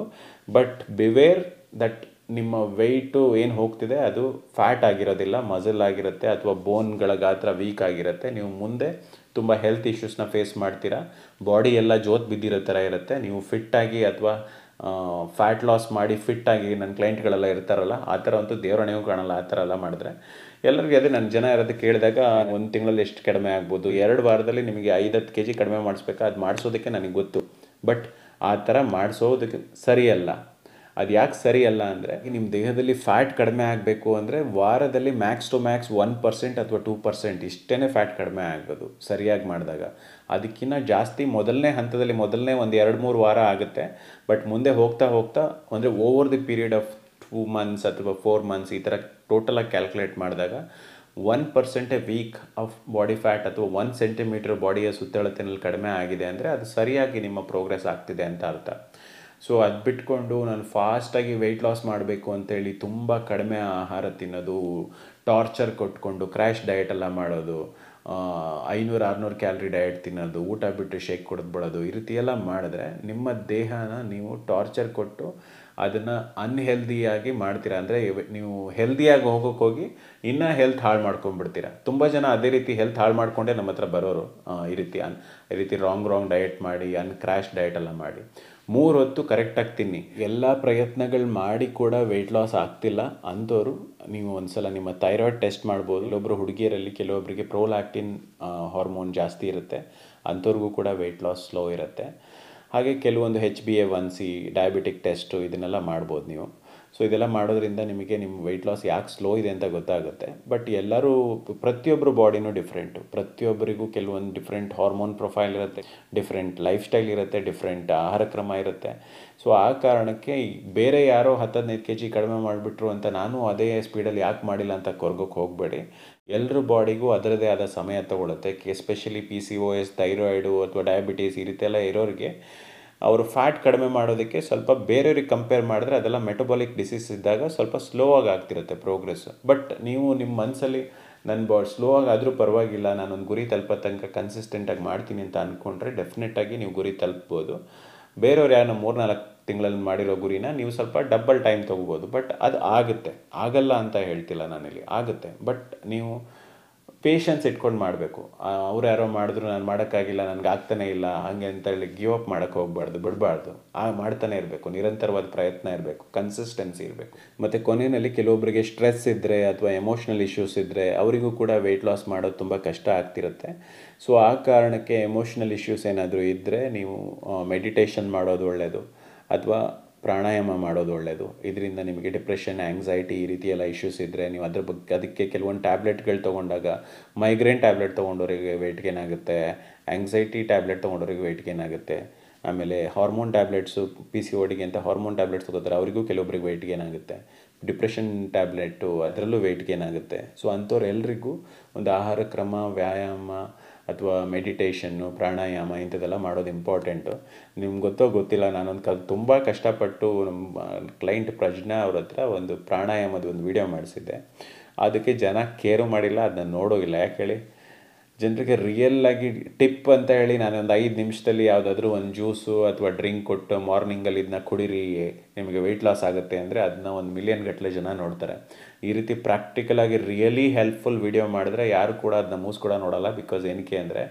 ಬಟ್ ಬಿವೇರ್ ದಟ್ ನಿಮ್ಮ ವೆಯ್ಟು ಏನು ಹೋಗ್ತಿದೆ ಅದು ಫ್ಯಾಟ್ ಆಗಿರೋದಿಲ್ಲ ಮಜಲ್ ಆಗಿರುತ್ತೆ ಅಥವಾ ಬೋನ್ಗಳ ಗಾತ್ರ ವೀಕ್ ಆಗಿರುತ್ತೆ ನೀವು ಮುಂದೆ ತುಂಬ ಹೆಲ್ತ್ ಇಶ್ಯೂಸ್ನ ಫೇಸ್ ಮಾಡ್ತೀರಾ ಬಾಡಿ ಎಲ್ಲ ಜೋತ್ ಬಿದ್ದಿರೋ ಥರ ಇರುತ್ತೆ ನೀವು ಫಿಟ್ಟಾಗಿ ಅಥವಾ ಫ್ಯಾಟ್ ಲಾಸ್ ಮಾಡಿ ಫಿಟ್ಟಾಗಿ ನನ್ನ ಕ್ಲೈಂಟ್ಗಳೆಲ್ಲ ಇರ್ತಾರಲ್ಲ ಆ ಥರ ಅಂತೂ ದೇವರಣೆಯೂ ಕಾಣಲ್ಲ ಆ ಥರ ಎಲ್ಲ ಮಾಡಿದ್ರೆ ಎಲ್ಲರಿಗೂ ಅದೇ ನನ್ನ ಜನ ಇರೋದು ಕೇಳಿದಾಗ ಒಂದು ತಿಂಗಳಲ್ಲಿ ಎಷ್ಟು ಕಡಿಮೆ ಆಗ್ಬೋದು ಎರಡು ವಾರದಲ್ಲಿ ನಿಮಗೆ ಐದು ಹತ್ತು ಕೆ ಜಿ ಕಡಿಮೆ ಮಾಡಿಸ್ಬೇಕಾ ಅದು ಮಾಡಿಸೋದಕ್ಕೆ ನನಗೆ ಗೊತ್ತು ಬಟ್ ಆ ಥರ ಮಾಡಿಸೋದಕ್ಕೆ ಸರಿಯಲ್ಲ ಅದು ಯಾಕೆ ಸರಿಯಲ್ಲ ಅಂದರೆ ನಿಮ್ಮ ದೇಹದಲ್ಲಿ ಫ್ಯಾಟ್ ಕಡಿಮೆ ಆಗಬೇಕು ಅಂದರೆ ವಾರದಲ್ಲಿ max to max one percent ಅಥವಾ ಟೂ ಪರ್ಸೆಂಟ್ ಇಷ್ಟೇ ಫ್ಯಾಟ್ ಕಡಿಮೆ ಆಗೋದು ಸರಿಯಾಗಿ ಮಾಡಿದಾಗ ಅದಕ್ಕಿಂತ ಜಾಸ್ತಿ ಮೊದಲನೇ ಹಂತದಲ್ಲಿ ಮೊದಲನೇ ಒಂದು ಎರಡು ಮೂರು ವಾರ ಆಗುತ್ತೆ ಬಟ್ ಮುಂದೆ ಹೋಗ್ತಾ ಹೋಗ್ತಾ ಅಂದರೆ over the period of two months ಅಥವಾ ಫೋರ್ ಮಂತ್ಸ್ ಈ ಥರ ಟೋಟಲಾಗಿ ಕ್ಯಾಲ್ಕುಲೇಟ್ ಮಾಡಿದಾಗ one percent week of body fat ಅಥವಾ ಒನ್ ಸೆಂಟಿಮೀಟರ್ ಬಾಡಿಯ ಸುತ್ತಳತಿನಲ್ಲಿ ಕಡಿಮೆ ಆಗಿದೆ ಅಂದರೆ ಅದು ಸರಿಯಾಗಿ ನಿಮ್ಮ ಪ್ರೋಗ್ರೆಸ್ ಆಗ್ತಿದೆ ಅಂತ ಅರ್ಥ ಸೊ ಅದು ಬಿಟ್ಕೊಂಡು ನಾನು ಫಾಸ್ಟಾಗಿ ವೆಯ್ಟ್ ಲಾಸ್ ಮಾಡಬೇಕು ಅಂತೇಳಿ ತುಂಬ ಕಡಿಮೆ ಆಹಾರ ತಿನ್ನೋದು ಟಾರ್ಚರ್ ಕೊಟ್ಕೊಂಡು ಕ್ರ್ಯಾಶ್ ಎಲ್ಲ ಮಾಡೋದು ಐನೂರು ಆರುನೂರು ಕ್ಯಾಲ್ರಿ ಡಯೆಟ್ ತಿನ್ನೋದು ಊಟ ಬಿಟ್ಟು ಶೇಕ್ ಬಿಡೋದು ಈ ರೀತಿ ಎಲ್ಲ ಮಾಡಿದ್ರೆ ನಿಮ್ಮ ದೇಹನ ನೀವು ಟಾರ್ಚರ್ ಕೊಟ್ಟು ಅದನ್ನು ಅನ್ಹೆಲ್ದಿಯಾಗಿ ಮಾಡ್ತೀರಾ ಅಂದರೆ ನೀವು ಹೆಲ್ದಿಯಾಗಿ ಹೋಗೋಕೆ ಹೋಗಿ ಇನ್ನೂ ಹೆಲ್ತ್ ಹಾಳು ಮಾಡ್ಕೊಂಡ್ಬಿಡ್ತೀರಾ ತುಂಬ ಜನ ಅದೇ ರೀತಿ ಹೆಲ್ತ್ ಹಾಳು ಮಾಡಿಕೊಂಡೇ ನಮ್ಮ ಹತ್ರ ಬರೋರು ಈ ರೀತಿ ಅನ್ ಈ ರೀತಿ ರಾಂಗ್ ರಾಂಗ್ ಡಯೆಟ್ ಮಾಡಿ ಅನ್ ಕ್ರ್ಯಾಶ್ ಡಯಟ್ ಎಲ್ಲ ಮಾಡಿ ಮೂರು ಹೊತ್ತು ಕರೆಕ್ಟಾಗಿ ತಿನ್ನಿ ಎಲ್ಲ ಪ್ರಯತ್ನಗಳು ಮಾಡಿ ಕೂಡ ವೆಯ್ಟ್ ಲಾಸ್ ಆಗ್ತಿಲ್ಲ ಅಂಥವ್ರು ನೀವು ಒಂದು ಸಲ ನಿಮ್ಮ ಥೈರಾಯ್ಡ್ ಟೆಸ್ಟ್ ಮಾಡ್ಬೋದು ಇಲ್ಲೊಬ್ಬರು ಹುಡುಗಿಯರಲ್ಲಿ ಕೆಲವೊಬ್ಬರಿಗೆ ಪ್ರೋಲ್ಯಾಕ್ಟಿನ್ ಹಾರ್ಮೋನ್ ಜಾಸ್ತಿ ಇರುತ್ತೆ ಅಂಥವ್ರಿಗೂ ಕೂಡ ವೆಯ್ಟ್ ಲಾಸ್ ಸ್ಲೋ ಇರುತ್ತೆ ಹಾಗೆ ಕೆಲವೊಂದು H B A one C diabetic test ಇದನ್ನೆಲ್ಲ ಮಾಡ್ಬೋದು ನೀವು ಸೊ ಇದೆಲ್ಲ ಮಾಡೋದ್ರಿಂದ ನಿಮಗೆ ನಿಮ್ಮ ವೆಯ್ಟ್ ಲಾಸ್ ಯಾಕೆ ಸ್ಲೋ ಇದೆ ಅಂತ ಗೊತ್ತಾಗುತ್ತೆ ಬಟ್ ಎಲ್ಲರೂ ಪ್ರತಿಯೊಬ್ಬರು ಬಾಡಿನೂ ಡಿಫ್ರೆಂಟು ಪ್ರತಿಯೊಬ್ಬರಿಗೂ ಕೆಲವೊಂದು ಡಿಫ್ರೆಂಟ್ ಹಾರ್ಮೋನ್ ಪ್ರೊಫೈಲ್ ಇರುತ್ತೆ ಡಿಫ್ರೆಂಟ್ ಲೈಫ್ ಸ್ಟೈಲ್ ಇರುತ್ತೆ ಡಿಫ್ರೆಂಟ್ ಆಹಾರ ಕ್ರಮ ಇರುತ್ತೆ ಸೊ ಆ ಕಾರಣಕ್ಕೆ ಬೇರೆ ಯಾರೋ ಹತ್ತದೈದು ಕೆ ಜಿ ಕಡಿಮೆ ಮಾಡಿಬಿಟ್ರು ಅಂತ ನಾನು ಅದೇ ಸ್ಪೀಡಲ್ಲಿ ಯಾಕೆ ಮಾಡಿಲ್ಲ ಅಂತ ಕೊರ್ಗೋಕ್ಕೆ ಹೋಗಬೇಡಿ ಎಲ್ಲರ ಬಾಡಿಗೂ ಅದರದೇ ಆದ ಸಮಯ ತಗೊಳುತ್ತೆ especially P C O S thyroid ಅಥವಾ ಡಯಾಬಿಟೀಸ್ ಈ ರೀತಿ ಎಲ್ಲ ಇರೋರಿಗೆ ಅವರು ಫ್ಯಾಟ್ ಕಡಿಮೆ ಮಾಡೋದಕ್ಕೆ ಸ್ವಲ್ಪ ಬೇರೆಯವ್ರಿಗೆ ಕಂಪೇರ್ ಮಾಡಿದ್ರೆ ಅದೆಲ್ಲ ಮೆಟಬಾಲಿಕ್ ಡಿಸೀಸ್ ಇದ್ದಾಗ ಸ್ವಲ್ಪ ಸ್ಲೋ ಆಗಿ ಆಗ್ತಿರುತ್ತೆ ಪ್ರೋಗ್ರೆಸ್ ಬಟ್ ನೀವು ನಿಮ್ಮ ಮನಸ್ಸಲ್ಲಿ ನನ್ನ ಬಾ ಸ್ಲೋ ಆಗಿ ಆದರೂ ಪರವಾಗಿಲ್ಲ ನಾನೊಂದು ಗುರಿ ತಲುಪೋ ತನಕ ಕನ್ಸಿಸ್ಟೆಂಟಾಗಿ ಮಾಡ್ತೀನಿ ಅಂತ ಅಂದ್ಕೊಂಡ್ರೆ ಡೆಫಿನೆಟಾಗಿ ನೀವು ಗುರಿ ತಲುಪ್ಬೋದು ಬೇರೆಯವ್ರು ಯಾರನ್ನ ನಾಲ್ಕು ತಿಂಗಳಲ್ಲಿ ಮಾಡಿರೋ ಗುರಿನ ನೀವು ಸ್ವಲ್ಪ ಡಬ್ಬಲ್ ಟೈಮ್ ತೊಗೋಬೋದು ಬಟ್ ಅದು ಆಗುತ್ತೆ ಆಗಲ್ಲ ಅಂತ ಹೇಳ್ತಿಲ್ಲ ನಾನಿಲ್ಲಿ ಆಗುತ್ತೆ ಬಟ್ ನೀವು ಪೇಷನ್ಸ್ ಇಟ್ಕೊಂಡು ಮಾಡಬೇಕು ಅವ್ರು ಯಾರೋ ಮಾಡಿದ್ರು ನಾನು ಮಾಡೋಕ್ಕಾಗಿಲ್ಲ ನನಗೆ ಆಗ್ತಾನೇ ಇಲ್ಲ ಹಾಗೆ ಅಂತೇಳಿ ಗಿವ್ ಅಪ್ ಮಾಡೋಕ್ಕೆ ಹೋಗಬಾರ್ದು ಬಿಡಬಾರ್ದು ಆ ಮಾಡ್ತಾನೆ ಇರಬೇಕು ನಿರಂತರವಾದ ಪ್ರಯತ್ನ ಇರಬೇಕು ಕನ್ಸಿಸ್ಟೆನ್ಸಿ ಇರಬೇಕು ಮತ್ತು ಕೊನೆಯಲ್ಲಿ ಕೆಲವೊಬ್ಬರಿಗೆ ಸ್ಟ್ರೆಸ್ ಇದ್ದರೆ ಅಥವಾ ಎಮೋಷ್ನಲ್ ಇಶ್ಯೂಸ್ ಇದ್ದರೆ ಅವರಿಗೂ ಕೂಡ ವೆಯ್ಟ್ ಲಾಸ್ ಮಾಡೋದು ತುಂಬ ಕಷ್ಟ ಆಗ್ತಿರುತ್ತೆ ಸೊ ಆ ಕಾರಣಕ್ಕೆ ಎಮೋಷ್ನಲ್ ಇಶ್ಯೂಸ್ ಏನಾದರೂ ಇದ್ದರೆ ನೀವು ಮೆಡಿಟೇಷನ್ ಮಾಡೋದು ಒಳ್ಳೆಯದು ಅಥವಾ ಪ್ರಾಣಾಯಾಮ ಮಾಡೋದು ಒಳ್ಳೆಯದು ಇದರಿಂದ ನಿಮಗೆ ಡಿಪ್ರೆಷನ್ ಆ್ಯಂಗ್ಸೈಟಿ ಈ ರೀತಿಯೆಲ್ಲ ಇಶ್ಯೂಸ್ ಇದ್ದರೆ ನೀವು ಅದ್ರ ಬಗ್ಗೆ ಅದಕ್ಕೆ ಕೆಲವೊಂದು ಟ್ಯಾಬ್ಲೆಟ್ಗಳು ತೊಗೊಂಡಾಗ ಮೈಗ್ರೇನ್ ಟ್ಯಾಬ್ಲೆಟ್ ತೊಗೊಂಡೋರಿಗೆ ವೆಯ್ಟ್ ಗೇನ್ ಆಗುತ್ತೆ ಆ್ಯಂಗ್ಸೈಟಿ ಟ್ಯಾಬ್ಲೆಟ್ ತೊಗೊಂಡೋರಿಗೆ ವೆಯ್ಟ್ ಗೇನ್ ಆಗುತ್ತೆ ಆಮೇಲೆ ಹಾರ್ಮೋನ್ ಟ್ಯಾಬ್ಲೆಟ್ಸು ಪಿ ಸಿ ಓಡಿಗೆ ಅಂತ ಹಾರ್ಮೋನ್ ಟ್ಯಾಬ್ಲೆಟ್ಸ್ ತೊಗೋತಾರೆ ಅವರಿಗೂ ಕೆಲವೊಬ್ಬರಿಗೆ ವೆಯ್ಟ್ ಗೇನ್ ಆಗುತ್ತೆ ಡಿಪ್ರೆಷನ್ ಟ್ಯಾಬ್ಲೆಟು ಅದರಲ್ಲೂ ವೆಯ್ಟ್ ಗೇನ್ ಆಗುತ್ತೆ ಸೊ ಅಂಥವ್ರು ಎಲ್ರಿಗೂ ಒಂದು ಆಹಾರ ಕ್ರಮ ವ್ಯಾಯಾಮ ಅಥವಾ ಮೆಡಿಟೇಷನ್ನು ಪ್ರಾಣಾಯಾಮ ಇಂಥದ್ದೆಲ್ಲ ಮಾಡೋದು ಇಂಪಾರ್ಟೆಂಟು ನಿಮ್ಗೆ ಗೊತ್ತೋ ಗೊತ್ತಿಲ್ಲ ನಾನೊಂದು ಕ ತುಂಬ ಕಷ್ಟಪಟ್ಟು ನಮ್ಮ ಕ್ಲೈಂಟ್ ಪ್ರಜ್ಞಾ ಅವ್ರ ಹತ್ರ ಒಂದು ಪ್ರಾಣಾಯಾಮದ ಒಂದು ವಿಡಿಯೋ ಮಾಡಿಸಿದ್ದೆ ಅದಕ್ಕೆ ಜನ ಕೇರು ಮಾಡಿಲ್ಲ ಅದನ್ನ ನೋಡೋಗಿಲ್ಲ ಯಾಕೆ ಹೇಳಿ ಜನರಿಗೆ ರಿಯಲ್ಲಾಗಿ ಟಿಪ್ ಅಂತ ಹೇಳಿ ನಾನೊಂದು ಐದು ನಿಮಿಷದಲ್ಲಿ ಯಾವುದಾದ್ರೂ ಒಂದು ಜ್ಯೂಸು ಅಥವಾ ಡ್ರಿಂಕ್ ಕೊಟ್ಟು ಮಾರ್ನಿಂಗಲ್ಲಿ ಇದನ್ನ ಕುಡೀರಿ ನಿಮಗೆ ವೆಯ್ಟ್ ಲಾಸ್ ಆಗುತ್ತೆ ಅಂದರೆ ಅದನ್ನ ಒಂದು ಮಿಲಿಯನ್ ಗಟ್ಟಲೆ ಜನ ನೋಡ್ತಾರೆ ಈ ರೀತಿ ಆಗಿ ರಿಯಲಿ ಹೆಲ್ಪ್ಫುಲ್ ವಿಡಿಯೋ ಮಾಡಿದ್ರೆ ಯಾರು ಕೂಡ ಅದನ್ನ ಮೂಸ್ ಕೂಡ ನೋಡಲ್ಲ ಬಿಕಾಸ್ ಏನಕ್ಕೆ ಅಂದರೆ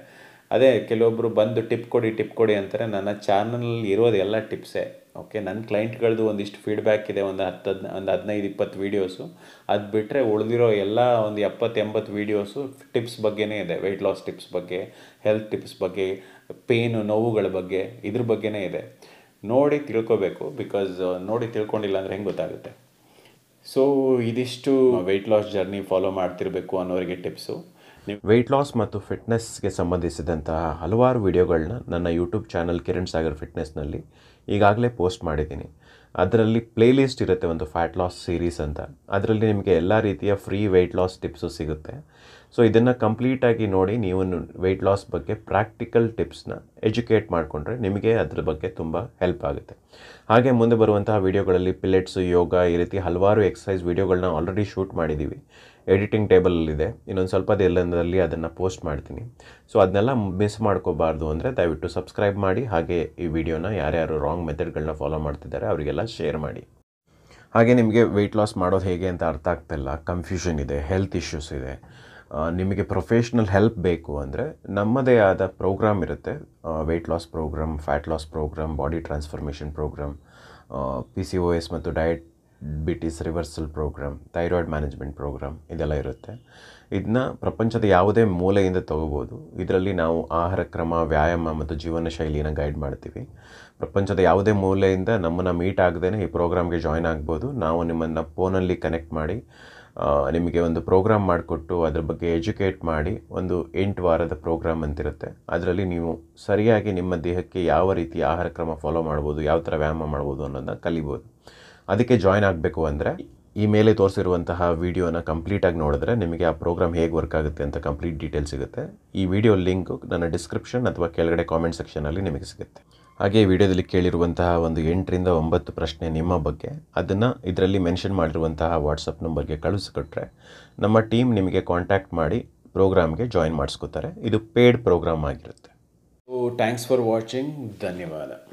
ಅದೇ ಕೆಲವೊಬ್ಬರು ಬಂದು ಟಿಪ್ ಕೊಡಿ ಟಿಪ್ ಕೊಡಿ ಅಂತಾರೆ ನನ್ನ ಚಾನಲ್ ಇರೋದು ಎಲ್ಲ ಟಿಪ್ಸೇ ಓಕೆ ನನ್ನ ಕ್ಲೈಂಟ್ಗಳದ್ದು ಒಂದಿಷ್ಟು ಫೀಡ್ಬ್ಯಾಕ್ ಇದೆ ಒಂದು ಹತ್ತು ಹದ್ ಒಂದು ಹದಿನೈದು ಇಪ್ಪತ್ತು ವೀಡಿಯೋಸು ಅದು ಬಿಟ್ಟರೆ ಉಳಿದಿರೋ ಎಲ್ಲ ಒಂದು ಎಪ್ಪತ್ತು ಎಂಬತ್ತು ವೀಡಿಯೋಸು ಟಿಪ್ಸ್ ಬಗ್ಗೆನೇ ಇದೆ ವೆಯ್ಟ್ ಲಾಸ್ ಟಿಪ್ಸ್ ಬಗ್ಗೆ ಹೆಲ್ತ್ ಟಿಪ್ಸ್ ಬಗ್ಗೆ ಪೇನು ನೋವುಗಳ ಬಗ್ಗೆ ಇದ್ರ ಬಗ್ಗೆನೇ ಇದೆ ನೋಡಿ ತಿಳ್ಕೊಬೇಕು ಬಿಕಾಸ್ ನೋಡಿ ತಿಳ್ಕೊಂಡಿಲ್ಲ ಅಂದರೆ ಹೆಂಗೆ ಗೊತ್ತಾಗುತ್ತೆ ಸೊ ಇದಿಷ್ಟು ವೆಯ್ಟ್ ಲಾಸ್ ಜರ್ನಿ ಫಾಲೋ ಮಾಡ್ತಿರಬೇಕು ಅನ್ನೋರಿಗೆ ಟಿಪ್ಸು ವೆಯ್ಟ್ ಲಾಸ್ ಮತ್ತು ಫಿಟ್ನೆಸ್ಗೆ ಸಂಬಂಧಿಸಿದಂತಹ ಹಲವಾರು ವಿಡಿಯೋಗಳನ್ನ ನನ್ನ ಯೂಟ್ಯೂಬ್ ಚಾನಲ್ ಕಿರಣ್ ಸಾಗರ್ ಫಿಟ್ನೆಸ್ನಲ್ಲಿ ಈಗಾಗಲೇ ಪೋಸ್ಟ್ ಮಾಡಿದ್ದೀನಿ ಅದರಲ್ಲಿ ಪ್ಲೇಲಿಸ್ಟ್ ಇರುತ್ತೆ ಒಂದು ಫ್ಯಾಟ್ ಲಾಸ್ ಸೀರೀಸ್ ಅಂತ ಅದರಲ್ಲಿ ನಿಮಗೆ ಎಲ್ಲ ರೀತಿಯ ಫ್ರೀ ವೆಯ್ಟ್ ಲಾಸ್ ಟಿಪ್ಸು ಸಿಗುತ್ತೆ ಸೊ ಇದನ್ನು ಕಂಪ್ಲೀಟಾಗಿ ನೋಡಿ ನೀವು ವೆಯ್ಟ್ ಲಾಸ್ ಬಗ್ಗೆ ಪ್ರಾಕ್ಟಿಕಲ್ ಟಿಪ್ಸ್ನ ಎಜುಕೇಟ್ ಮಾಡಿಕೊಂಡ್ರೆ ನಿಮಗೆ ಅದ್ರ ಬಗ್ಗೆ ತುಂಬ ಹೆಲ್ಪ್ ಆಗುತ್ತೆ ಹಾಗೆ ಮುಂದೆ ಬರುವಂತಹ ವೀಡಿಯೋಗಳಲ್ಲಿ ಪಿಲೆಟ್ಸು ಯೋಗ ಈ ರೀತಿ ಹಲವಾರು ಎಕ್ಸಸೈಸ್ ವೀಡಿಯೋಗಳನ್ನ ಆಲ್ರೆಡಿ ಶೂಟ್ ಮಾಡಿದ್ದೀವಿ ಎಡಿಟಿಂಗ್ ಟೇಬಲಲ್ಲಿದೆ ಇನ್ನೊಂದು ಸ್ವಲ್ಪ ಎಲ್ಲಂದರಲ್ಲಿ ಅದನ್ನು ಪೋಸ್ಟ್ ಮಾಡ್ತೀನಿ ಸೊ ಅದನ್ನೆಲ್ಲ ಮಿಸ್ ಮಾಡ್ಕೋಬಾರ್ದು ಅಂದರೆ ದಯವಿಟ್ಟು ಸಬ್ಸ್ಕ್ರೈಬ್ ಮಾಡಿ ಹಾಗೆ ಈ ವಿಡಿಯೋನ ಯಾರ್ಯಾರು ರಾಂಗ್ ಮೆಥಡ್ಗಳನ್ನ ಫಾಲೋ ಮಾಡ್ತಿದ್ದಾರೆ ಅವರಿಗೆಲ್ಲ ಶೇರ್ ಮಾಡಿ ಹಾಗೆ ನಿಮಗೆ ವೆಯ್ಟ್ ಲಾಸ್ ಮಾಡೋದು ಹೇಗೆ ಅಂತ ಅರ್ಥ ಆಗ್ತಿಲ್ಲ ಕನ್ಫ್ಯೂಷನ್ ಇದೆ ಹೆಲ್ತ್ ಇಶ್ಯೂಸ್ ಇದೆ ನಿಮಗೆ ಪ್ರೊಫೆಷ್ನಲ್ ಹೆಲ್ಪ್ ಬೇಕು ಅಂದರೆ ನಮ್ಮದೇ ಆದ ಪ್ರೋಗ್ರಾಮ್ ಇರುತ್ತೆ weight loss programme fat loss programme body transformation programme P C O S ಮತ್ತು diabetes reversal programme thyroid management programme ಇದೆಲ್ಲ ಇರುತ್ತೆ ಇದನ್ನ ಪ್ರಪಂಚದ ಯಾವುದೇ ಮೂಲೆಯಿಂದ ತಗೋಬೋದು ಇದರಲ್ಲಿ ನಾವು ಆಹಾರ ಕ್ರಮ ವ್ಯಾಯಾಮ ಮತ್ತು ಜೀವನ ಶೈಲಿಯನ್ನು ಗೈಡ್ ಮಾಡ್ತೀವಿ ಪ್ರಪಂಚದ ಯಾವುದೇ ಮೂಲೆಯಿಂದ ನಮ್ಮನ್ನು ಮೀಟ್ ಆಗದೇ ಈ ಪ್ರೋಗ್ರಾಮ್ಗೆ ಜಾಯ್ನ್ ಆಗ್ಬೋದು ನಾವು ನಿಮ್ಮನ್ನು ಫೋನಲ್ಲಿ ಕನೆಕ್ಟ್ ಮಾಡಿ ನಿಮಗೆ ಒಂದು ಪ್ರೋಗ್ರಾಮ್ ಮಾಡಿಕೊಟ್ಟು ಅದ್ರ ಬಗ್ಗೆ ಎಜುಕೇಟ್ ಮಾಡಿ ಒಂದು ಎಂಟು ವಾರದ ಪ್ರೋಗ್ರಾಮ್ ಅಂತಿರುತ್ತೆ ಅದರಲ್ಲಿ ನೀವು ಸರಿಯಾಗಿ ನಿಮ್ಮ ದೇಹಕ್ಕೆ ಯಾವ ರೀತಿ ಆಹಾರ ಕ್ರಮ ಫಾಲೋ ಮಾಡ್ಬೋದು ಯಾವ ಥರ ವ್ಯಾಯಾಮ ಮಾಡ್ಬೋದು ಅನ್ನೋದನ್ನ ಕಲಿಬೋದು ಅದಕ್ಕೆ ಜಾಯ್ನ್ ಆಗಬೇಕು ಅಂದರೆ ಈ ಮೇಲೆ ತೋರಿಸಿರುವಂತಹ ವೀಡಿಯೋನ ಕಂಪ್ಲೀಟಾಗಿ ನೋಡಿದ್ರೆ ನಿಮಗೆ ಆ ಪ್ರೋಗ್ರಾಮ್ ಹೇಗೆ ವರ್ಕ್ ಆಗುತ್ತೆ ಅಂತ ಕಂಪ್ಲೀಟ್ ಡೀಟೇಲ್ ಸಿಗುತ್ತೆ ಈ ವಿಡಿಯೋ ಲಿಂಕ್ ನನ್ನ ಡಿಸ್ಕ್ರಿಪ್ಷನ್ ಅಥವಾ ಕೆಳಗಡೆ ಕಾಮೆಂಟ್ ಸೆಕ್ಷನಲ್ಲಿ ನಿಮಗೆ ಸಿಗುತ್ತೆ ಹಾಗೆ ವಿಡಿಯೋದಲ್ಲಿ ಕೇಳಿರುವಂತಹ ಒಂದು ಎಂಟರಿಂದ ಒಂಬತ್ತು ಪ್ರಶ್ನೆ ನಿಮ್ಮ ಬಗ್ಗೆ ಅದನ್ನು ಇದರಲ್ಲಿ ಮೆನ್ಷನ್ ಮಾಡಿರುವಂತಹ ವಾಟ್ಸಪ್ ನಂಬರ್ಗೆ ಕಳಿಸ್ಕೊಟ್ರೆ ನಮ್ಮ ಟೀಮ್ ನಿಮಗೆ ಕಾಂಟ್ಯಾಕ್ಟ್ ಮಾಡಿ ಪ್ರೋಗ್ರಾಮ್ಗೆ ಜಾಯಿನ್ ಮಾಡಿಸ್ಕೋತಾರೆ ಇದು ಪೇಯ್ಡ್ ಪ್ರೋಗ್ರಾಮ್ ಆಗಿರುತ್ತೆ ಥ್ಯಾಂಕ್ಸ್ ಫಾರ್ ವಾಚಿಂಗ್ ಧನ್ಯವಾದ